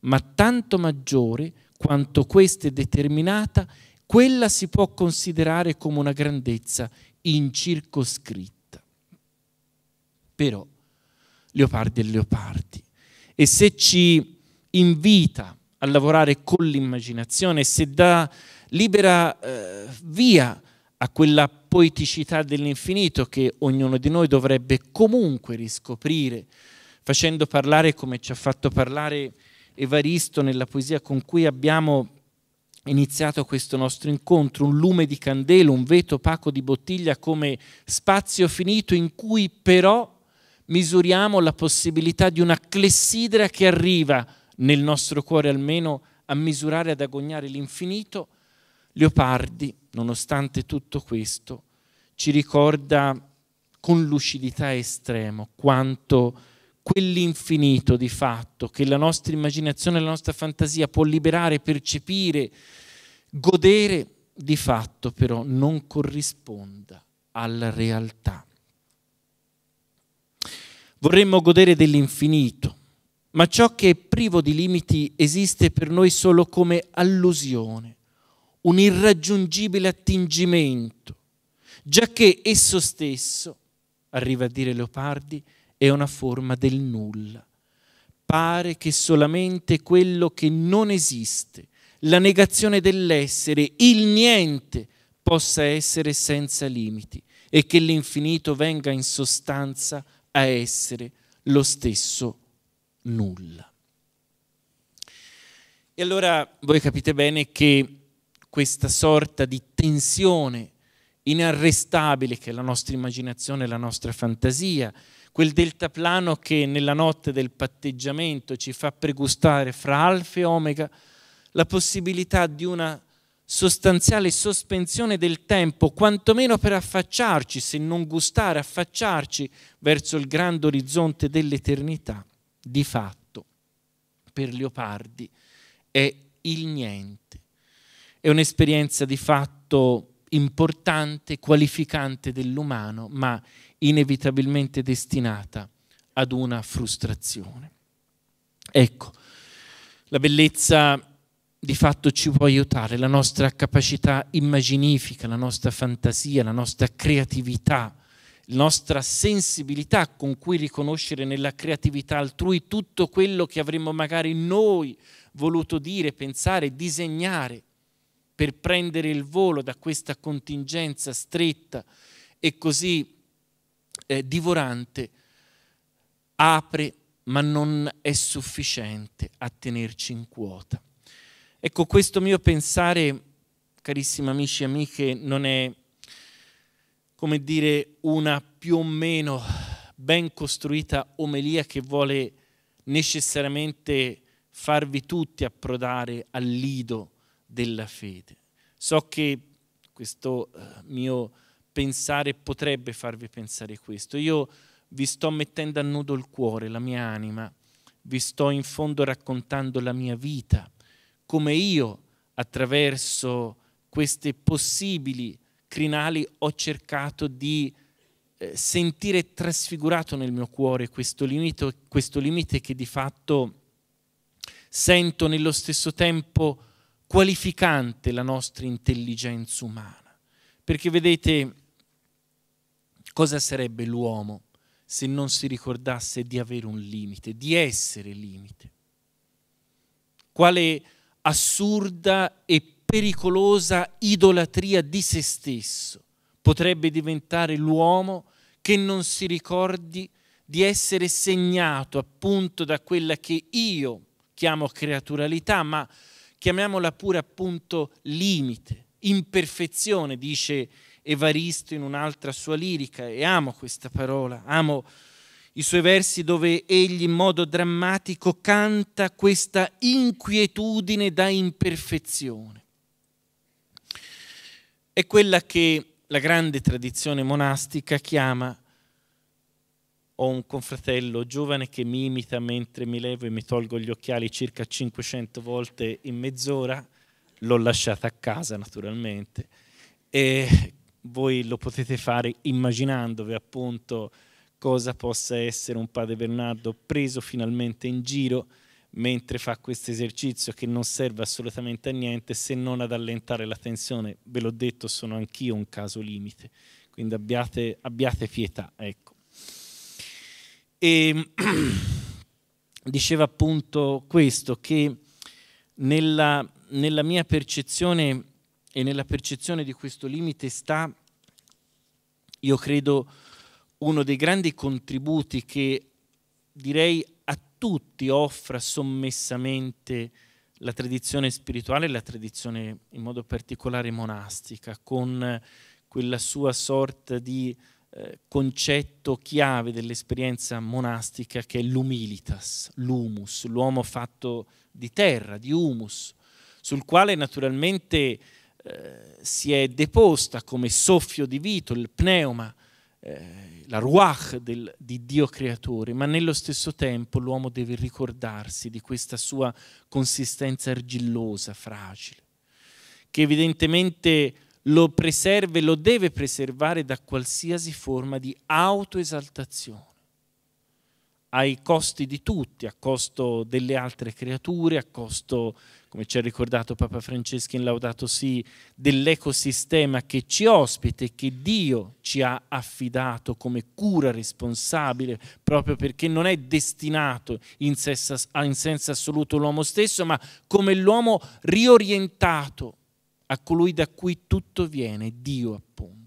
ma tanto maggiore quanto questa è determinata, quella si può considerare come una grandezza incircoscritta. Però, leopardi e leopardi, e se ci invita a lavorare con l'immaginazione, se dà libera eh, via a quella poeticità dell'infinito che ognuno di noi dovrebbe comunque riscoprire, facendo parlare come ci ha fatto parlare Evaristo nella poesia con cui abbiamo iniziato questo nostro incontro, un lume di candela, un vetro opaco di bottiglia come spazio finito in cui però misuriamo la possibilità di una clessidra che arriva, nel nostro cuore almeno, a misurare, ad agognare l'infinito. Leopardi, nonostante tutto questo, ci ricorda con lucidità estremo quanto quell'infinito di fatto che la nostra immaginazione, la nostra fantasia può liberare, percepire, godere, di fatto però non corrisponda alla realtà. Vorremmo godere dell'infinito, ma ciò che è privo di limiti esiste per noi solo come allusione, un irraggiungibile attingimento, giacché esso stesso, arriva a dire Leopardi, è una forma del nulla. Pare che solamente quello che non esiste, la negazione dell'essere, il niente, possa essere senza limiti e che l'infinito venga in sostanza a essere lo stesso nulla. E allora voi capite bene che questa sorta di tensione inarrestabile che è la nostra immaginazione, la nostra fantasia, quel deltaplano che nella notte del patteggiamento ci fa pregustare fra alfa e omega la possibilità di una sostanziale sospensione del tempo, quantomeno per affacciarci, se non gustare, affacciarci verso il grande orizzonte dell'eternità, di fatto, per Leopardi è il niente. È un'esperienza di fatto importante, qualificante dell'umano, ma inevitabilmente destinata ad una frustrazione. Ecco, la bellezza di fatto ci può aiutare, la nostra capacità immaginifica, la nostra fantasia, la nostra creatività, la nostra sensibilità con cui riconoscere nella creatività altrui tutto quello che avremmo magari noi voluto dire, pensare, disegnare per prendere il volo da questa contingenza stretta e così eh, divorante apre ma non è sufficiente a tenerci in quota. Ecco, questo mio pensare, carissimi amici e amiche, non è, come dire, una più o meno ben costruita omelia che vuole necessariamente farvi tutti approdare al lido della fede. So che questo eh, mio pensare, potrebbe farvi pensare questo. Io vi sto mettendo a nudo il cuore, la mia anima, vi sto in fondo raccontando la mia vita, come io attraverso queste possibili crinali ho cercato di eh, sentire trasfigurato nel mio cuore questo limite, questo limite che di fatto sento nello stesso tempo qualificante la nostra intelligenza umana. Perché vedete, Cosa sarebbe l'uomo se non si ricordasse di avere un limite, di essere limite? Quale assurda e pericolosa idolatria di se stesso potrebbe diventare l'uomo che non si ricordi di essere segnato appunto da quella che io chiamo creaturalità, ma chiamiamola pure appunto limite, imperfezione, dice Evaristo in un'altra sua lirica e amo questa parola, amo i suoi versi dove egli in modo drammatico canta questa inquietudine da imperfezione. È quella che la grande tradizione monastica chiama ho un confratello giovane che mi imita mentre mi levo e mi tolgo gli occhiali circa 500 volte in mezz'ora, l'ho lasciata a casa naturalmente, e voi lo potete fare immaginandovi appunto cosa possa essere un padre Bernardo preso finalmente in giro mentre fa questo esercizio che non serve assolutamente a niente se non ad allentare la tensione. Ve l'ho detto, sono anch'io un caso limite, quindi abbiate, abbiate pietà. Ecco. E ehm, diceva appunto questo, che nella, nella mia percezione e nella percezione di questo limite sta io credo uno dei grandi contributi che direi a tutti offra sommessamente la tradizione spirituale e la tradizione in modo particolare monastica, con quella sua sorta di eh, concetto chiave dell'esperienza monastica che è l'humilitas, l'humus, l'uomo fatto di terra, di humus, sul quale naturalmente eh, si è deposta come soffio di vita, il pneuma, eh, la ruach del, di Dio creatore, ma nello stesso tempo l'uomo deve ricordarsi di questa sua consistenza argillosa, fragile, che evidentemente lo preserva e lo deve preservare da qualsiasi forma di autoesaltazione ai costi di tutti, a costo delle altre creature, a costo, come ci ha ricordato Papa Francesco in Laudato Si, dell'ecosistema che ci ospita e che Dio ci ha affidato come cura responsabile, proprio perché non è destinato in senso, in senso assoluto l'uomo stesso, ma come l'uomo riorientato a colui da cui tutto viene, Dio appunto.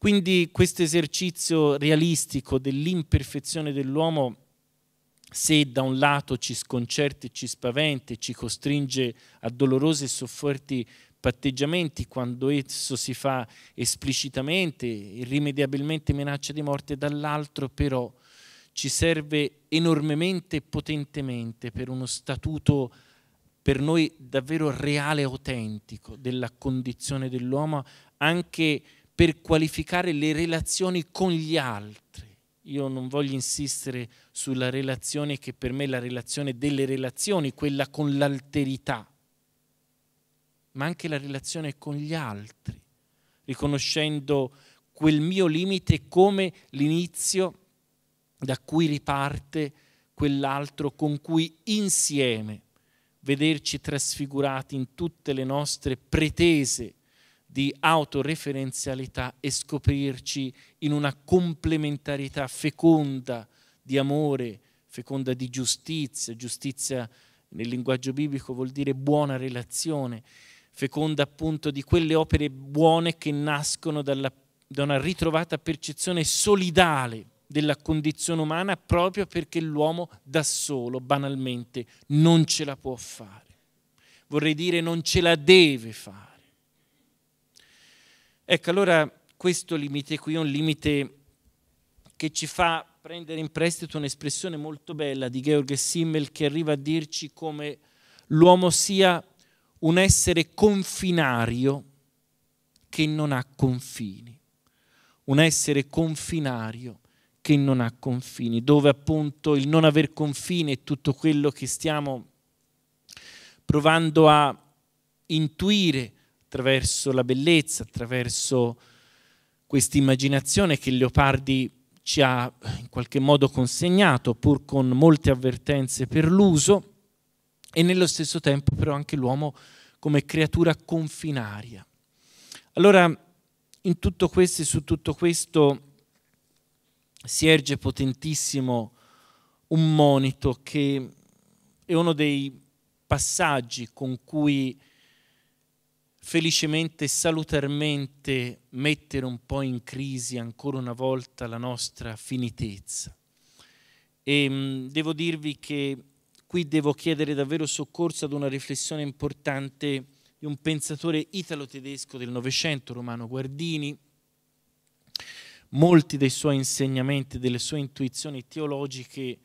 Quindi questo esercizio realistico dell'imperfezione dell'uomo, se da un lato ci sconcerta e ci spaventa e ci costringe a dolorosi e sofferti patteggiamenti quando esso si fa esplicitamente, irrimediabilmente minaccia di morte, dall'altro però ci serve enormemente e potentemente per uno statuto per noi davvero reale e autentico della condizione dell'uomo, anche per qualificare le relazioni con gli altri. Io non voglio insistere sulla relazione che per me è la relazione delle relazioni, quella con l'alterità, ma anche la relazione con gli altri, riconoscendo quel mio limite come l'inizio da cui riparte quell'altro con cui insieme vederci trasfigurati in tutte le nostre pretese di autoreferenzialità e scoprirci in una complementarità feconda di amore, feconda di giustizia, giustizia nel linguaggio biblico vuol dire buona relazione, feconda appunto di quelle opere buone che nascono dalla, da una ritrovata percezione solidale della condizione umana proprio perché l'uomo da solo banalmente non ce la può fare. Vorrei dire non ce la deve fare. Ecco, allora questo limite qui è un limite che ci fa prendere in prestito un'espressione molto bella di Georg Simmel che arriva a dirci come l'uomo sia un essere confinario che non ha confini, un essere confinario che non ha confini, dove appunto il non aver confini è tutto quello che stiamo provando a intuire attraverso la bellezza, attraverso questa immaginazione che Leopardi ci ha in qualche modo consegnato, pur con molte avvertenze per l'uso, e nello stesso tempo però anche l'uomo come creatura confinaria. Allora, in tutto questo e su tutto questo si erge potentissimo un monito che è uno dei passaggi con cui felicemente, salutarmente mettere un po' in crisi ancora una volta la nostra finitezza. E mm, devo dirvi che qui devo chiedere davvero soccorso ad una riflessione importante di un pensatore italo-tedesco del Novecento, Romano Guardini. Molti dei suoi insegnamenti, delle sue intuizioni teologiche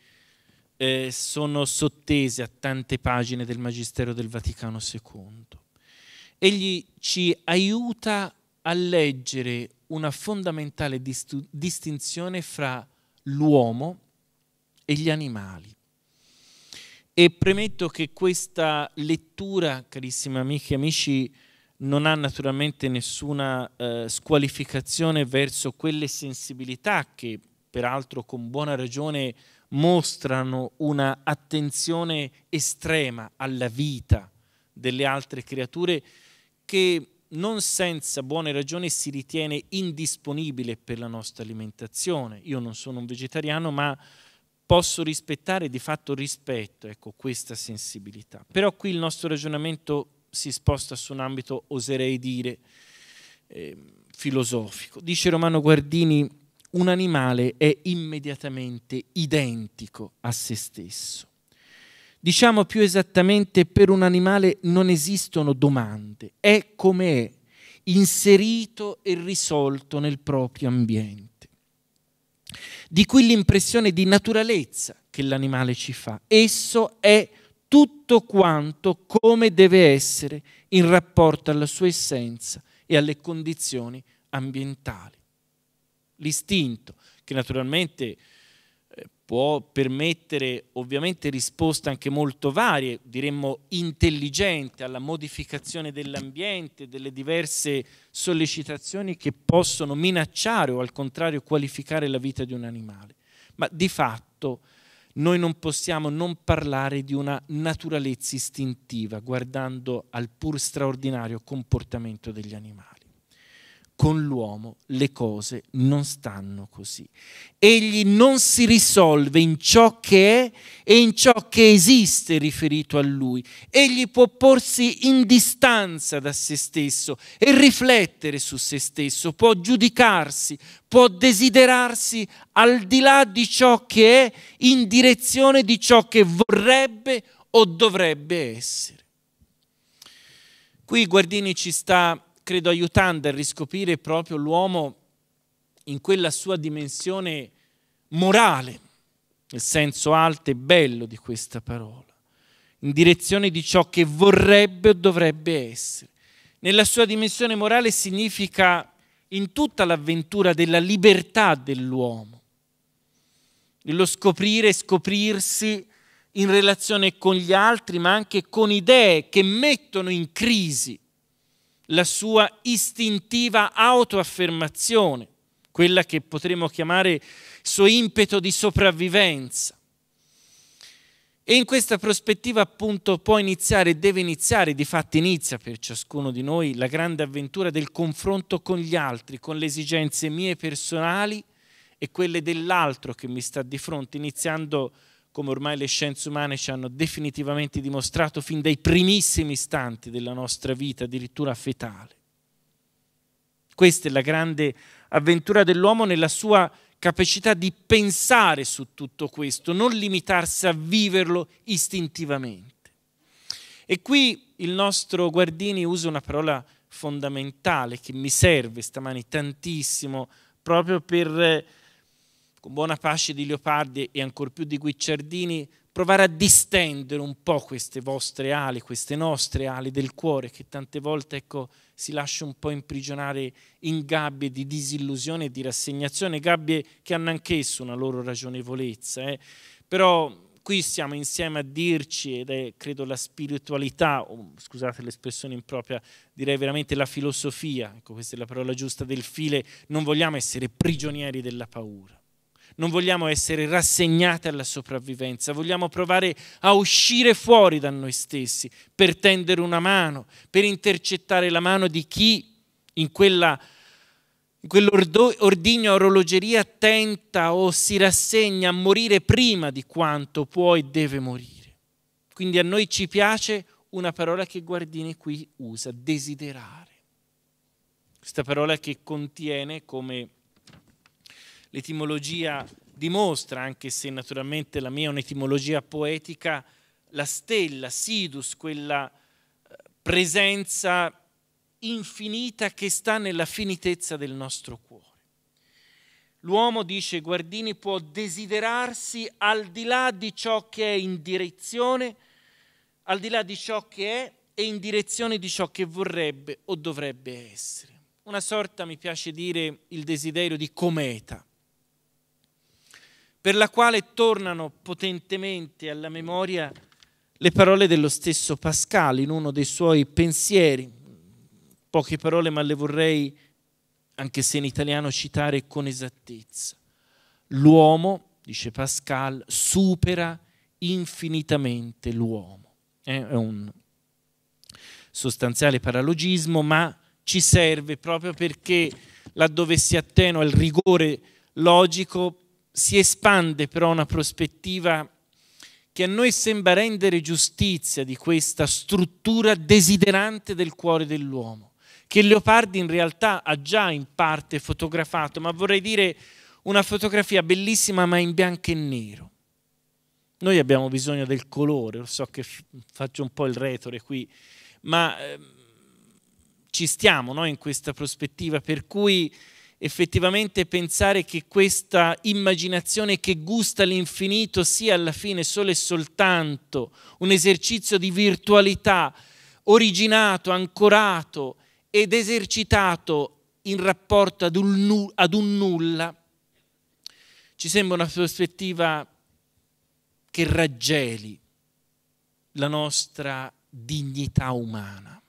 eh, sono sottese a tante pagine del Magistero del Vaticano II. Egli ci aiuta a leggere una fondamentale distu- distinzione fra l'uomo e gli animali. E premetto che questa lettura, carissime amiche e amici, non ha naturalmente nessuna eh, squalificazione verso quelle sensibilità che peraltro con buona ragione mostrano una attenzione estrema alla vita delle altre creature che non senza buone ragioni si ritiene indisponibile per la nostra alimentazione. Io non sono un vegetariano, ma posso rispettare, di fatto rispetto ecco, questa sensibilità. Però qui il nostro ragionamento si sposta su un ambito, oserei dire, eh, filosofico. Dice Romano Guardini, un animale è immediatamente identico a se stesso. Diciamo più esattamente, per un animale non esistono domande, è come è, inserito e risolto nel proprio ambiente. Di qui l'impressione di naturalezza che l'animale ci fa. Esso è tutto quanto come deve essere in rapporto alla sua essenza e alle condizioni ambientali. L'istinto, che naturalmente può permettere ovviamente risposte anche molto varie, diremmo intelligente alla modificazione dell'ambiente, delle diverse sollecitazioni che possono minacciare o al contrario qualificare la vita di un animale. Ma di fatto noi non possiamo non parlare di una naturalezza istintiva guardando al pur straordinario comportamento degli animali con l'uomo le cose non stanno così. Egli non si risolve in ciò che è e in ciò che esiste riferito a lui. Egli può porsi in distanza da se stesso e riflettere su se stesso, può giudicarsi, può desiderarsi al di là di ciò che è in direzione di ciò che vorrebbe o dovrebbe essere. Qui Guardini ci sta credo aiutando a riscoprire proprio l'uomo in quella sua dimensione morale, nel senso alto e bello di questa parola, in direzione di ciò che vorrebbe o dovrebbe essere. Nella sua dimensione morale significa in tutta l'avventura della libertà dell'uomo, nello scoprire e scoprirsi in relazione con gli altri, ma anche con idee che mettono in crisi la sua istintiva autoaffermazione, quella che potremmo chiamare il suo impeto di sopravvivenza. E in questa prospettiva appunto può iniziare, e deve iniziare, di fatto inizia per ciascuno di noi la grande avventura del confronto con gli altri, con le esigenze mie personali e quelle dell'altro che mi sta di fronte, iniziando a come ormai le scienze umane ci hanno definitivamente dimostrato fin dai primissimi istanti della nostra vita, addirittura fetale. Questa è la grande avventura dell'uomo nella sua capacità di pensare su tutto questo, non limitarsi a viverlo istintivamente. E qui il nostro Guardini usa una parola fondamentale che mi serve stamani tantissimo proprio per con buona pace di Leopardi e ancor più di Guicciardini, provare a distendere un po' queste vostre ali, queste nostre ali del cuore che tante volte ecco, si lascia un po' imprigionare in gabbie di disillusione e di rassegnazione, gabbie che hanno anch'esso una loro ragionevolezza. Eh. Però qui siamo insieme a dirci, ed è credo la spiritualità, o, scusate l'espressione impropria, direi veramente la filosofia, ecco questa è la parola giusta del file, non vogliamo essere prigionieri della paura non vogliamo essere rassegnati alla sopravvivenza, vogliamo provare a uscire fuori da noi stessi per tendere una mano, per intercettare la mano di chi in quella in quell'ordigno orologeria tenta o si rassegna a morire prima di quanto può e deve morire. Quindi a noi ci piace una parola che Guardini qui usa, desiderare. Questa parola che contiene come l'etimologia dimostra, anche se naturalmente la mia è un'etimologia poetica, la stella, sidus, quella eh, presenza infinita che sta nella finitezza del nostro cuore. L'uomo, dice Guardini, può desiderarsi al di là di ciò che è in direzione, al di là di ciò che è e in direzione di ciò che vorrebbe o dovrebbe essere. Una sorta, mi piace dire, il desiderio di cometa per la quale tornano potentemente alla memoria le parole dello stesso Pascal in uno dei suoi pensieri. Poche parole, ma le vorrei, anche se in italiano, citare con esattezza. L'uomo, dice Pascal, supera infinitamente l'uomo. Eh, è un sostanziale paralogismo, ma ci serve proprio perché laddove si attenua il rigore logico si espande però una prospettiva che a noi sembra rendere giustizia di questa struttura desiderante del cuore dell'uomo, che Leopardi in realtà ha già in parte fotografato, ma vorrei dire una fotografia bellissima ma in bianco e nero. Noi abbiamo bisogno del colore, lo so che faccio un po' il retore qui, ma eh, ci stiamo no, in questa prospettiva per cui effettivamente pensare che questa immaginazione che gusta l'infinito sia alla fine solo e soltanto un esercizio di virtualità originato, ancorato ed esercitato in rapporto ad un, nu- ad un nulla, ci sembra una prospettiva che raggeli la nostra dignità umana.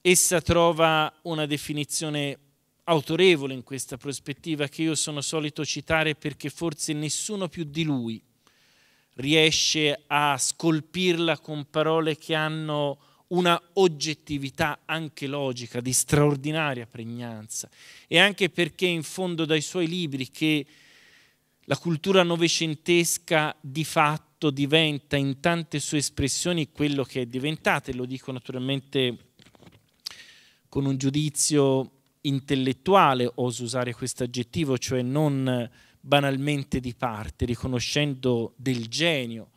Essa trova una definizione autorevole in questa prospettiva che io sono solito citare perché forse nessuno più di lui riesce a scolpirla con parole che hanno una oggettività anche logica di straordinaria pregnanza e anche perché in fondo dai suoi libri che la cultura novecentesca di fatto diventa in tante sue espressioni quello che è diventata e lo dico naturalmente con un giudizio intellettuale, oso usare questo aggettivo, cioè non banalmente di parte, riconoscendo del genio.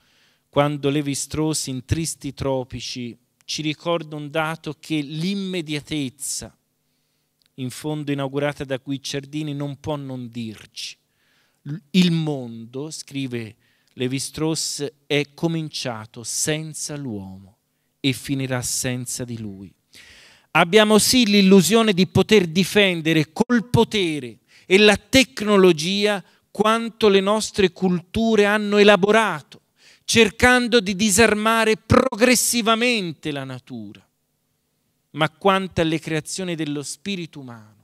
Quando Levi Strauss in Tristi Tropici ci ricorda un dato che l'immediatezza, in fondo inaugurata da Guicciardini, non può non dirci. Il mondo, scrive Levi Strauss, è cominciato senza l'uomo e finirà senza di lui abbiamo sì l'illusione di poter difendere col potere e la tecnologia quanto le nostre culture hanno elaborato, cercando di disarmare progressivamente la natura. Ma quanto alle creazioni dello spirito umano,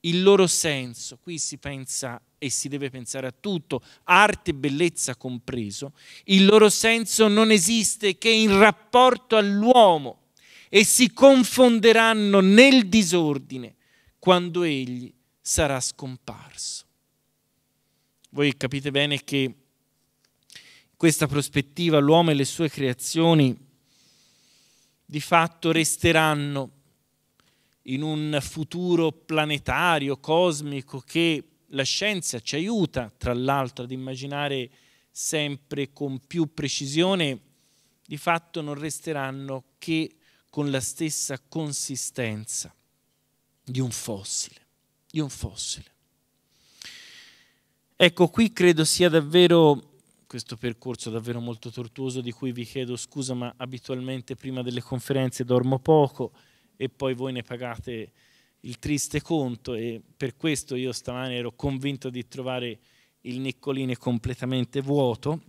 il loro senso, qui si pensa e si deve pensare a tutto, arte e bellezza compreso, il loro senso non esiste che in rapporto all'uomo e si confonderanno nel disordine quando egli sarà scomparso. Voi capite bene che questa prospettiva l'uomo e le sue creazioni di fatto resteranno in un futuro planetario, cosmico, che la scienza ci aiuta, tra l'altro, ad immaginare sempre con più precisione, di fatto non resteranno che con la stessa consistenza di un fossile, di un fossile. Ecco, qui credo sia davvero questo percorso davvero molto tortuoso di cui vi chiedo scusa, ma abitualmente prima delle conferenze dormo poco e poi voi ne pagate il triste conto e per questo io stamane ero convinto di trovare il Niccoline completamente vuoto,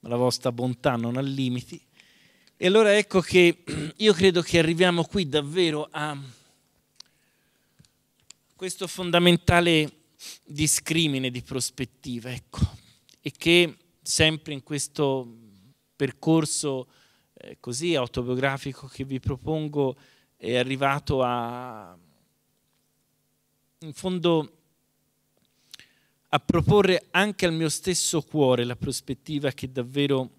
ma la vostra bontà non ha limiti. E allora ecco che io credo che arriviamo qui davvero a questo fondamentale discrimine di prospettiva, ecco, e che sempre in questo percorso eh, così autobiografico che vi propongo è arrivato a, in fondo, a proporre anche al mio stesso cuore la prospettiva che davvero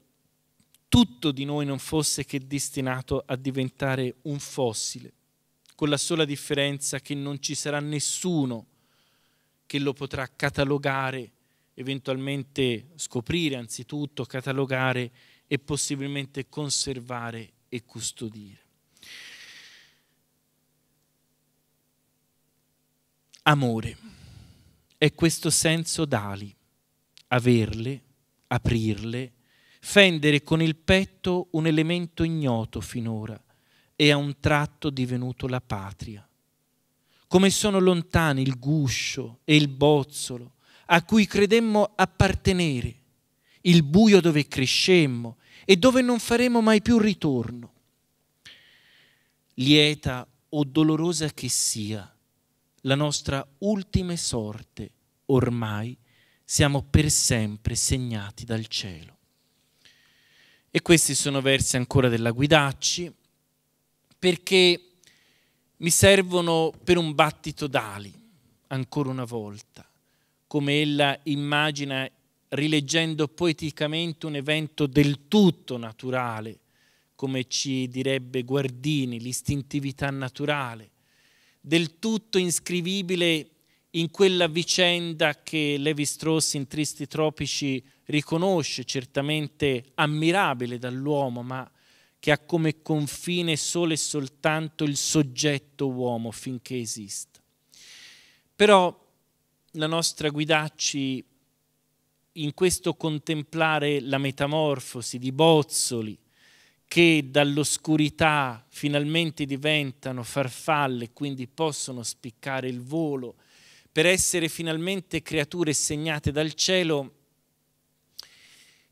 tutto di noi non fosse che destinato a diventare un fossile, con la sola differenza che non ci sarà nessuno che lo potrà catalogare, eventualmente scoprire anzitutto, catalogare e possibilmente conservare e custodire. Amore è questo senso d'ali, averle, aprirle, fendere con il petto un elemento ignoto finora e a un tratto divenuto la patria. Come sono lontani il guscio e il bozzolo a cui credemmo appartenere, il buio dove crescemmo e dove non faremo mai più ritorno. Lieta o dolorosa che sia, la nostra ultima sorte ormai siamo per sempre segnati dal cielo. E questi sono versi ancora della Guidacci, perché mi servono per un battito d'ali, ancora una volta, come ella immagina rileggendo poeticamente un evento del tutto naturale, come ci direbbe Guardini, l'istintività naturale, del tutto inscrivibile in quella vicenda che Levi Strauss in Tristi Tropici riconosce, certamente ammirabile dall'uomo, ma che ha come confine solo e soltanto il soggetto uomo finché esista. Però la nostra guidacci in questo contemplare la metamorfosi di bozzoli che dall'oscurità finalmente diventano farfalle, quindi possono spiccare il volo, per essere finalmente creature segnate dal cielo,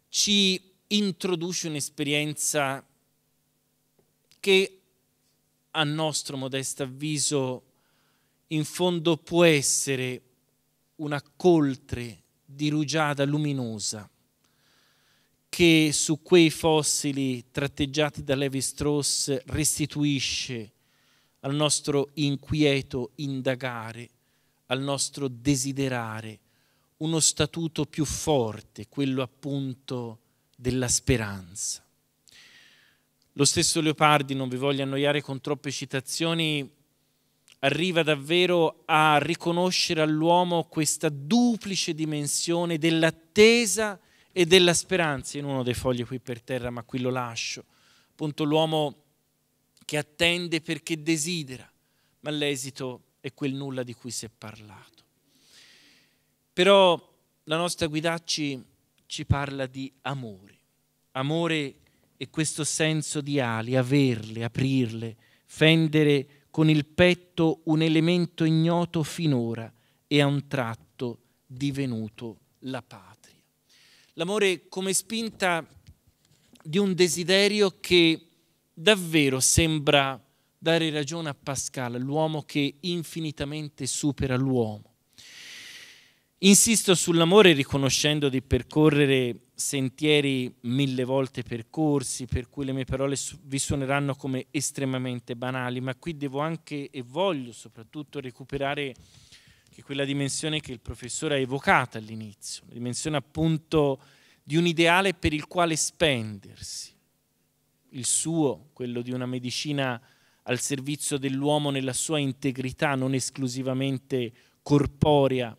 ci introduce un'esperienza che a nostro modesto avviso in fondo può essere una coltre di rugiada luminosa che su quei fossili tratteggiati da Levi Strauss restituisce al nostro inquieto indagare, al nostro desiderare uno statuto più forte, quello appunto della speranza. Lo stesso Leopardi, non vi voglio annoiare con troppe citazioni, arriva davvero a riconoscere all'uomo questa duplice dimensione dell'attesa e della speranza. In uno dei fogli qui per terra, ma qui lo lascio. Appunto l'uomo che attende perché desidera, ma l'esito è quel nulla di cui si è parlato. Però la nostra guidacci ci parla di amore. Amore è questo senso di ali, averle, aprirle, fendere con il petto un elemento ignoto finora e a un tratto divenuto la patria. L'amore come spinta di un desiderio che davvero sembra dare ragione a Pascal, l'uomo che infinitamente supera l'uomo. Insisto sull'amore riconoscendo di percorrere sentieri mille volte percorsi, per cui le mie parole vi suoneranno come estremamente banali, ma qui devo anche e voglio soprattutto recuperare quella dimensione che il professore ha evocato all'inizio, la dimensione appunto di un ideale per il quale spendersi, il suo, quello di una medicina al servizio dell'uomo nella sua integrità, non esclusivamente corporea,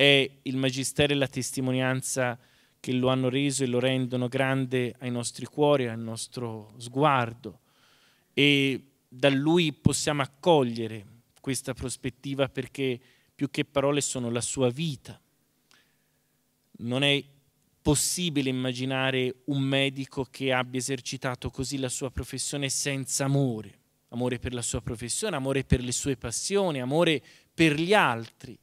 è il Magistero e la testimonianza che lo hanno reso e lo rendono grande ai nostri cuori, al nostro sguardo e da lui possiamo accogliere questa prospettiva perché più che parole sono la sua vita. Non è possibile immaginare un medico che abbia esercitato così la sua professione senza amore, amore per la sua professione, amore per le sue passioni, amore per gli altri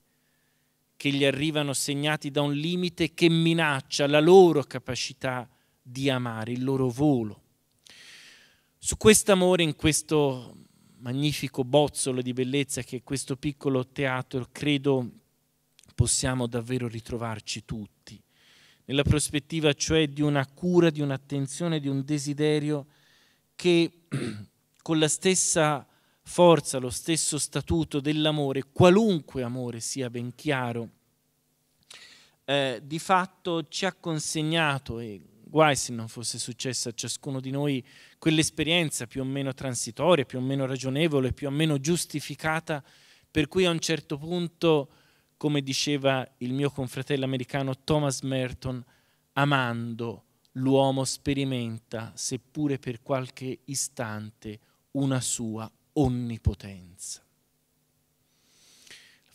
che gli arrivano segnati da un limite che minaccia la loro capacità di amare, il loro volo. Su quest'amore, in questo magnifico bozzolo di bellezza che è questo piccolo teatro, credo possiamo davvero ritrovarci tutti, nella prospettiva cioè di una cura, di un'attenzione, di un desiderio che con la stessa forza, lo stesso statuto dell'amore, qualunque amore sia ben chiaro, eh, di fatto ci ha consegnato, e guai se non fosse successa a ciascuno di noi, quell'esperienza più o meno transitoria, più o meno ragionevole, più o meno giustificata, per cui a un certo punto, come diceva il mio confratello americano Thomas Merton, amando l'uomo sperimenta, seppure per qualche istante, una sua onnipotenza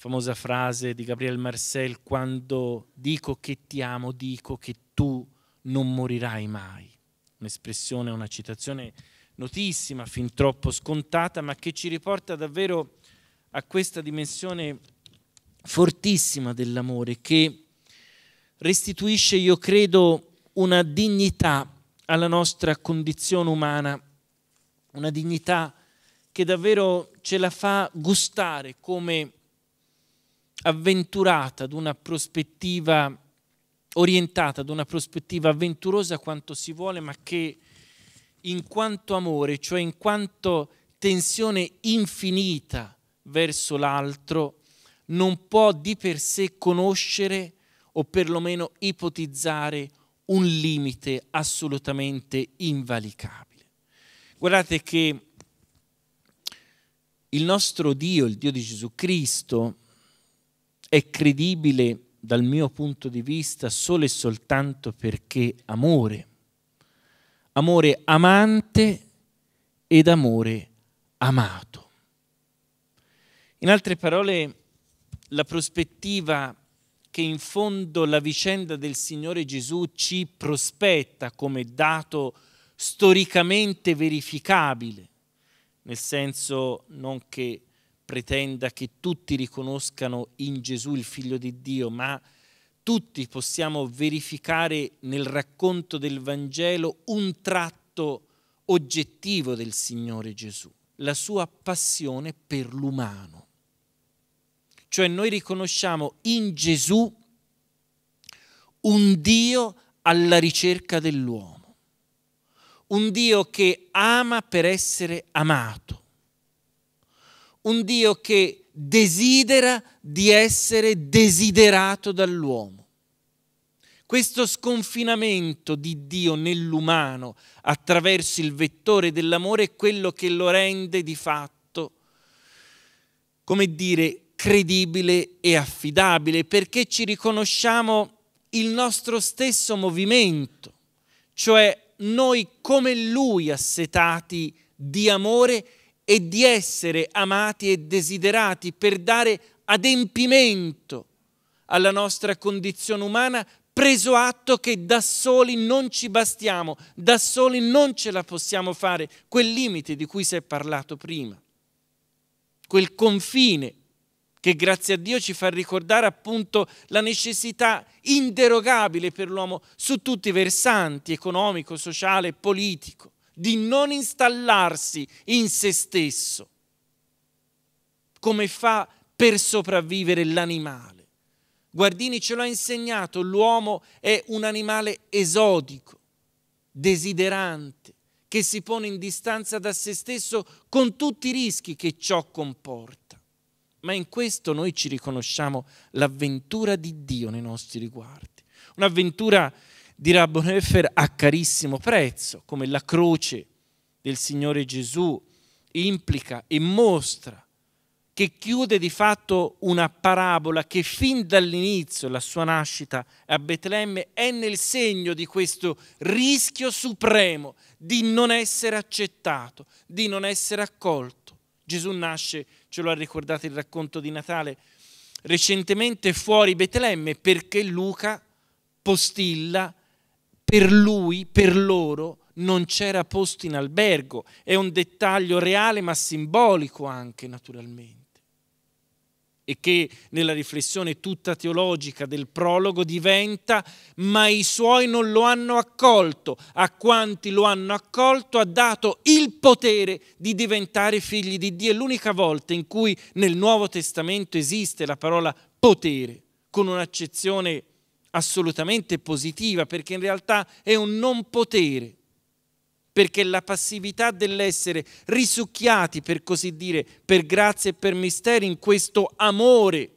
famosa frase di Gabriel Marcel, quando dico che ti amo, dico che tu non morirai mai. Un'espressione, una citazione notissima, fin troppo scontata, ma che ci riporta davvero a questa dimensione fortissima dell'amore che restituisce, io credo, una dignità alla nostra condizione umana, una dignità che davvero ce la fa gustare come avventurata, ad una prospettiva orientata, ad una prospettiva avventurosa quanto si vuole, ma che in quanto amore, cioè in quanto tensione infinita verso l'altro, non può di per sé conoscere o perlomeno ipotizzare un limite assolutamente invalicabile. Guardate che il nostro Dio, il Dio di Gesù Cristo, è credibile dal mio punto di vista solo e soltanto perché amore, amore amante ed amore amato. In altre parole, la prospettiva che in fondo la vicenda del Signore Gesù ci prospetta come dato storicamente verificabile, nel senso non che pretenda che tutti riconoscano in Gesù il figlio di Dio, ma tutti possiamo verificare nel racconto del Vangelo un tratto oggettivo del Signore Gesù, la sua passione per l'umano. Cioè noi riconosciamo in Gesù un Dio alla ricerca dell'uomo, un Dio che ama per essere amato, un Dio che desidera di essere desiderato dall'uomo. Questo sconfinamento di Dio nell'umano attraverso il vettore dell'amore è quello che lo rende di fatto, come dire, credibile e affidabile, perché ci riconosciamo il nostro stesso movimento, cioè noi come Lui assetati di amore e di essere amati e desiderati per dare adempimento alla nostra condizione umana, preso atto che da soli non ci bastiamo, da soli non ce la possiamo fare, quel limite di cui si è parlato prima, quel confine che grazie a Dio ci fa ricordare appunto la necessità inderogabile per l'uomo su tutti i versanti, economico, sociale, politico di non installarsi in se stesso, come fa per sopravvivere l'animale. Guardini ce l'ha insegnato, l'uomo è un animale esotico, desiderante, che si pone in distanza da se stesso con tutti i rischi che ciò comporta. Ma in questo noi ci riconosciamo l'avventura di Dio nei nostri riguardi, un'avventura di Rabbonefer a carissimo prezzo, come la croce del Signore Gesù implica e mostra, che chiude di fatto una parabola che fin dall'inizio, la sua nascita a Betlemme, è nel segno di questo rischio supremo di non essere accettato, di non essere accolto. Gesù nasce, ce lo ha ricordato il racconto di Natale, recentemente fuori Betlemme perché Luca postilla per lui, per loro, non c'era posto in albergo. È un dettaglio reale ma simbolico anche, naturalmente. E che nella riflessione tutta teologica del prologo diventa, ma i suoi non lo hanno accolto, a quanti lo hanno accolto ha dato il potere di diventare figli di Dio. È l'unica volta in cui nel Nuovo Testamento esiste la parola potere, con un'accezione assolutamente positiva perché in realtà è un non potere, perché la passività dell'essere risucchiati, per così dire, per grazia e per misteri in questo amore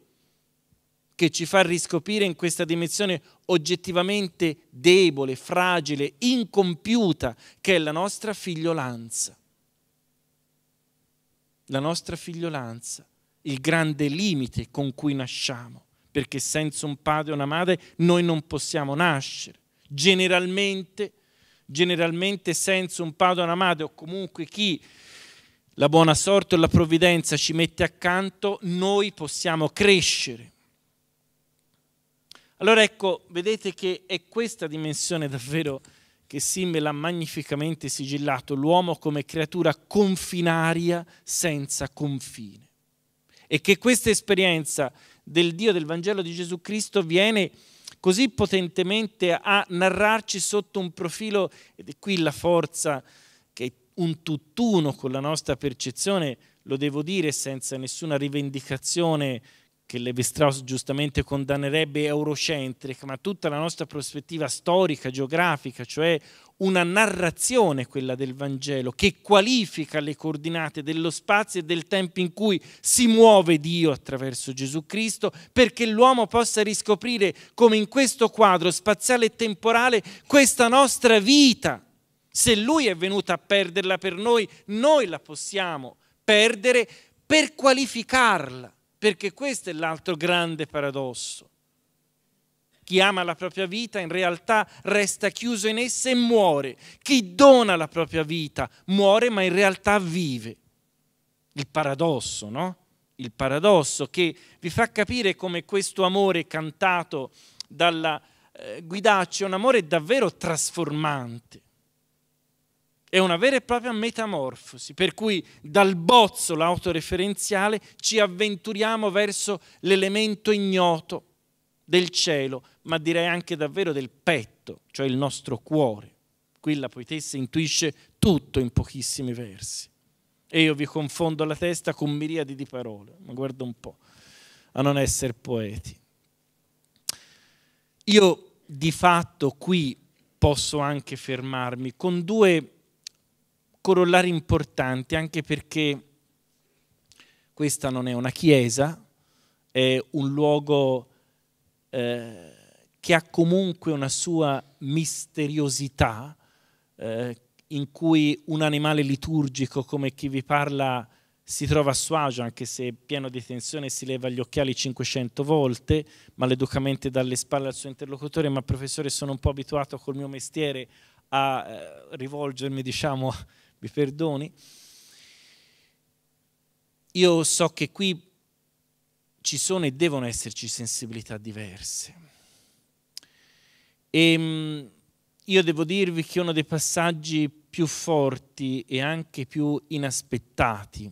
che ci fa riscoprire in questa dimensione oggettivamente debole, fragile, incompiuta, che è la nostra figliolanza. La nostra figliolanza, il grande limite con cui nasciamo perché senza un padre o una madre noi non possiamo nascere. Generalmente, generalmente senza un padre o una madre o comunque chi la buona sorte o la provvidenza ci mette accanto, noi possiamo crescere. Allora ecco, vedete che è questa dimensione davvero che Simmel ha magnificamente sigillato, l'uomo come creatura confinaria senza confine. E che questa esperienza del Dio del Vangelo di Gesù Cristo viene così potentemente a narrarci sotto un profilo, ed è qui la forza che è un tutt'uno con la nostra percezione, lo devo dire senza nessuna rivendicazione che Levi Strauss giustamente condannerebbe eurocentrica, ma tutta la nostra prospettiva storica, geografica, cioè una narrazione, quella del Vangelo, che qualifica le coordinate dello spazio e del tempo in cui si muove Dio attraverso Gesù Cristo, perché l'uomo possa riscoprire come in questo quadro spaziale e temporale questa nostra vita. Se Lui è venuto a perderla per noi, noi la possiamo perdere per qualificarla, perché questo è l'altro grande paradosso chi ama la propria vita in realtà resta chiuso in essa e muore. Chi dona la propria vita muore ma in realtà vive. Il paradosso, no? Il paradosso che vi fa capire come questo amore cantato dalla eh, Guidaccio è un amore davvero trasformante. È una vera e propria metamorfosi, per cui dal bozzo l'autoreferenziale ci avventuriamo verso l'elemento ignoto del cielo, ma direi anche davvero del petto, cioè il nostro cuore. Qui la poetessa intuisce tutto in pochissimi versi. E io vi confondo la testa con miriadi di parole, ma guarda un po', a non essere poeti. Io di fatto qui posso anche fermarmi con due corollari importanti, anche perché questa non è una chiesa, è un luogo eh, che ha comunque una sua misteriosità, eh, in cui un animale liturgico come chi vi parla si trova a suo agio, anche se pieno di tensione, si leva gli occhiali 500 volte, maleducamente dalle spalle al suo interlocutore, ma professore sono un po' abituato col mio mestiere a eh, rivolgermi, diciamo, mi perdoni. Io so che qui ci sono e devono esserci sensibilità diverse. E ehm, io devo dirvi che uno dei passaggi più forti e anche più inaspettati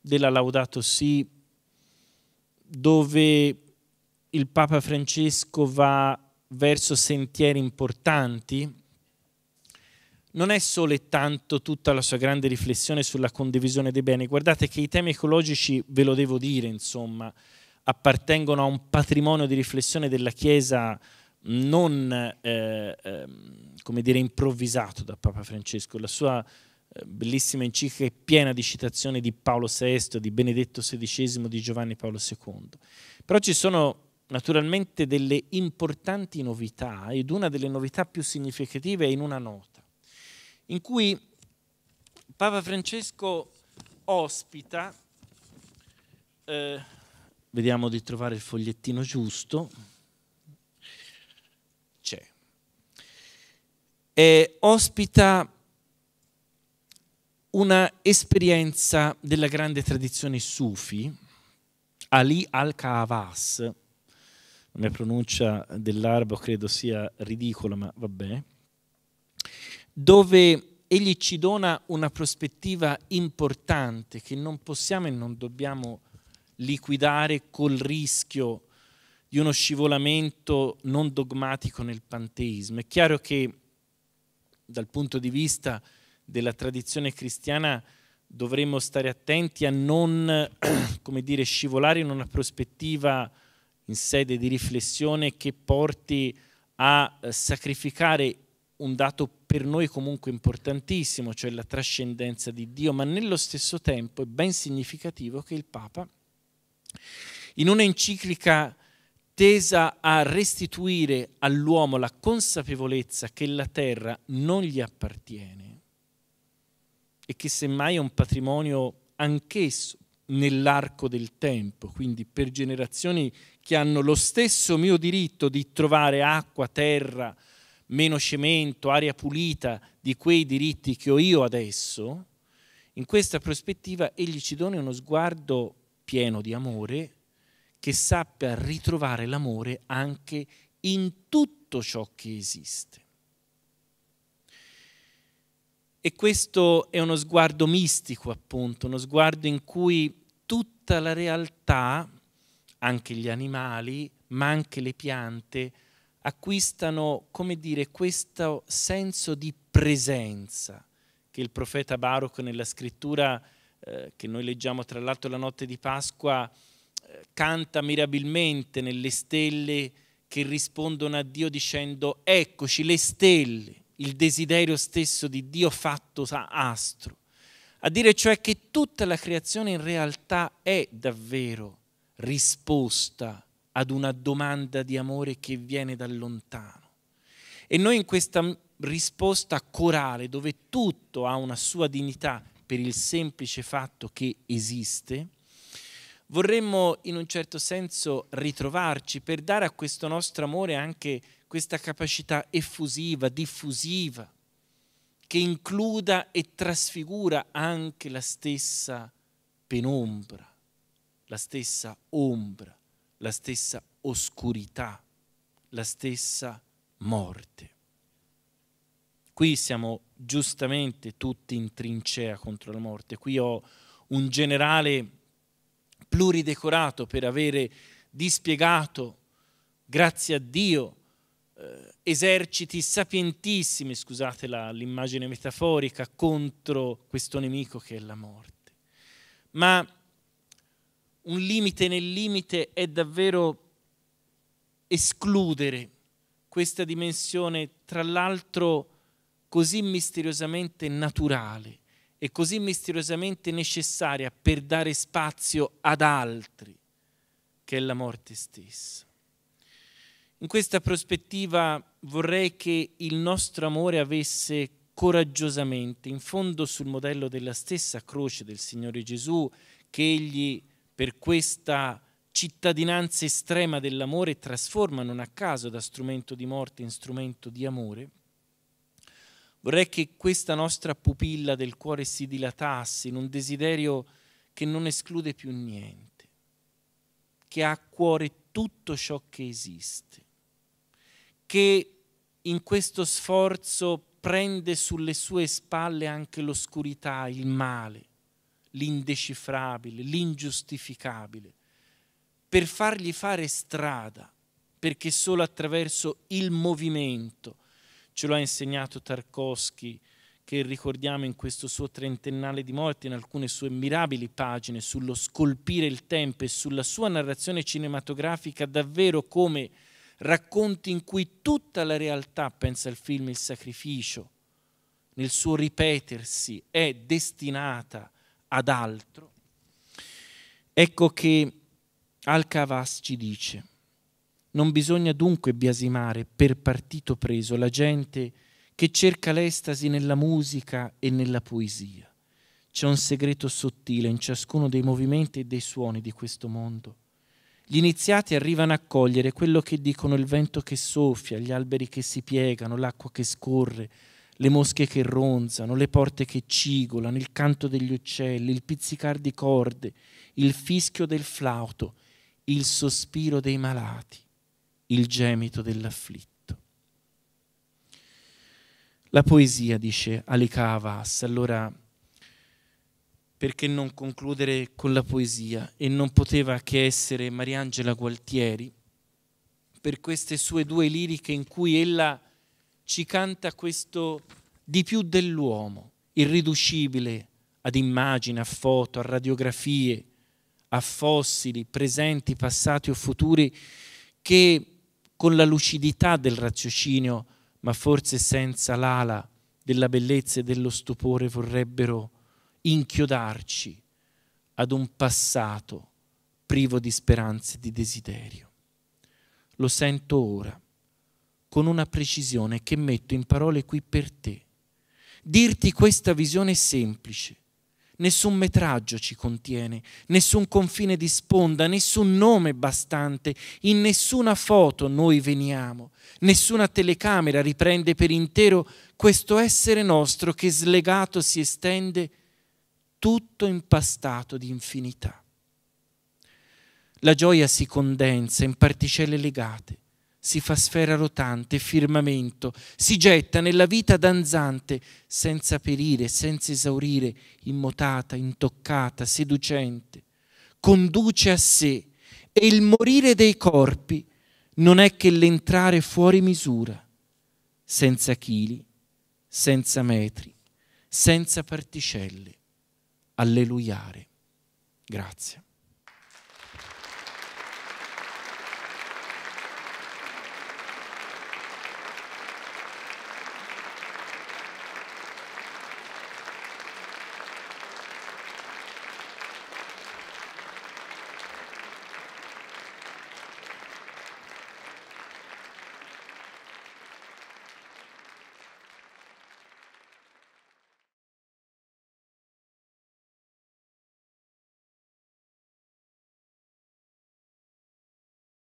della Laudato Si, dove il Papa Francesco va verso sentieri importanti, non è solo e tanto tutta la sua grande riflessione sulla condivisione dei beni. Guardate che i temi ecologici, ve lo devo dire, insomma, appartengono a un patrimonio di riflessione della Chiesa non, eh, eh, come dire, improvvisato da Papa Francesco. La sua eh, bellissima enciclica è piena di citazioni di Paolo VI, di Benedetto XVI, di Giovanni Paolo II. Però ci sono naturalmente delle importanti novità ed una delle novità più significative è in una nota in cui Papa Francesco ospita, eh, vediamo di trovare il fogliettino giusto, c'è, eh, ospita una esperienza della grande tradizione sufi, Ali al-Kawas, la mia pronuncia dell'arabo credo sia ridicola, ma vabbè, dove Egli ci dona una prospettiva importante che non possiamo e non dobbiamo liquidare col rischio di uno scivolamento non dogmatico nel panteismo. È chiaro che dal punto di vista della tradizione cristiana dovremmo stare attenti a non come dire, scivolare in una prospettiva in sede di riflessione che porti a eh, sacrificare un dato per noi comunque importantissimo, cioè la trascendenza di Dio, ma nello stesso tempo è ben significativo che il Papa, in una enciclica tesa a restituire all'uomo la consapevolezza che la terra non gli appartiene e che semmai è un patrimonio anch'esso nell'arco del tempo, quindi per generazioni che hanno lo stesso mio diritto di trovare acqua, terra, meno cemento, aria pulita di quei diritti che ho io adesso, in questa prospettiva egli ci dona uno sguardo pieno di amore che sappia ritrovare l'amore anche in tutto ciò che esiste. E questo è uno sguardo mistico, appunto, uno sguardo in cui tutta la realtà, anche gli animali, ma anche le piante, acquistano, come dire, questo senso di presenza che il profeta Baruch nella scrittura eh, che noi leggiamo tra l'altro la notte di Pasqua eh, canta mirabilmente nelle stelle che rispondono a Dio dicendo eccoci le stelle, il desiderio stesso di Dio fatto da astro. A dire cioè che tutta la creazione in realtà è davvero risposta a ad una domanda di amore che viene da lontano. E noi in questa risposta corale, dove tutto ha una sua dignità per il semplice fatto che esiste, vorremmo in un certo senso ritrovarci per dare a questo nostro amore anche questa capacità effusiva, diffusiva, che includa e trasfigura anche la stessa penombra, la stessa ombra la stessa oscurità, la stessa morte. Qui siamo giustamente tutti in trincea contro la morte. Qui ho un generale pluridecorato per avere dispiegato, grazie a Dio, eh, eserciti sapientissimi, scusate la, l'immagine metaforica, contro questo nemico che è la morte. Ma un limite nel limite è davvero escludere questa dimensione, tra l'altro così misteriosamente naturale e così misteriosamente necessaria per dare spazio ad altri, che è la morte stessa. In questa prospettiva vorrei che il nostro amore avesse coraggiosamente, in fondo sul modello della stessa croce del Signore Gesù, che egli per questa cittadinanza estrema dell'amore e trasforma non a caso da strumento di morte in strumento di amore, vorrei che questa nostra pupilla del cuore si dilatasse in un desiderio che non esclude più niente, che ha a cuore tutto ciò che esiste, che in questo sforzo prende sulle sue spalle anche l'oscurità, il male, l'indecifrabile, l'ingiustificabile, per fargli fare strada, perché solo attraverso il movimento, ce lo ha insegnato Tarkovsky, che ricordiamo in questo suo trentennale di morte, in alcune sue mirabili pagine, sullo scolpire il tempo e sulla sua narrazione cinematografica davvero come racconti in cui tutta la realtà, pensa il film Il sacrificio, nel suo ripetersi, è destinata ad altro, ecco che Al-Kavas ci dice, non bisogna dunque biasimare per partito preso la gente che cerca l'estasi nella musica e nella poesia. C'è un segreto sottile in ciascuno dei movimenti e dei suoni di questo mondo. Gli iniziati arrivano a cogliere quello che dicono il vento che soffia, gli alberi che si piegano, l'acqua che scorre, le mosche che ronzano, le porte che cigolano, il canto degli uccelli, il pizzicar di corde, il fischio del flauto, il sospiro dei malati, il gemito dell'afflitto. La poesia, dice Alika Havas, allora perché non concludere con la poesia e non poteva che essere Mariangela Gualtieri per queste sue due liriche in cui ella ci canta questo di più dell'uomo, irriducibile ad immagini, a foto, a radiografie, a fossili, presenti, passati o futuri, che con la lucidità del raziocinio, ma forse senza l'ala della bellezza e dello stupore, vorrebbero inchiodarci ad un passato privo di speranze e di desiderio. Lo sento ora con una precisione che metto in parole qui per te. Dirti questa visione è semplice. Nessun metraggio ci contiene, nessun confine di sponda, nessun nome bastante, in nessuna foto noi veniamo, nessuna telecamera riprende per intero questo essere nostro che slegato si estende tutto impastato di infinità. La gioia si condensa in particelle legate, si fa sfera rotante, firmamento, si getta nella vita danzante, senza perire, senza esaurire, immotata, intoccata, seducente. Conduce a sé e il morire dei corpi non è che l'entrare fuori misura, senza chili, senza metri, senza particelle. Alleluiare. Grazie.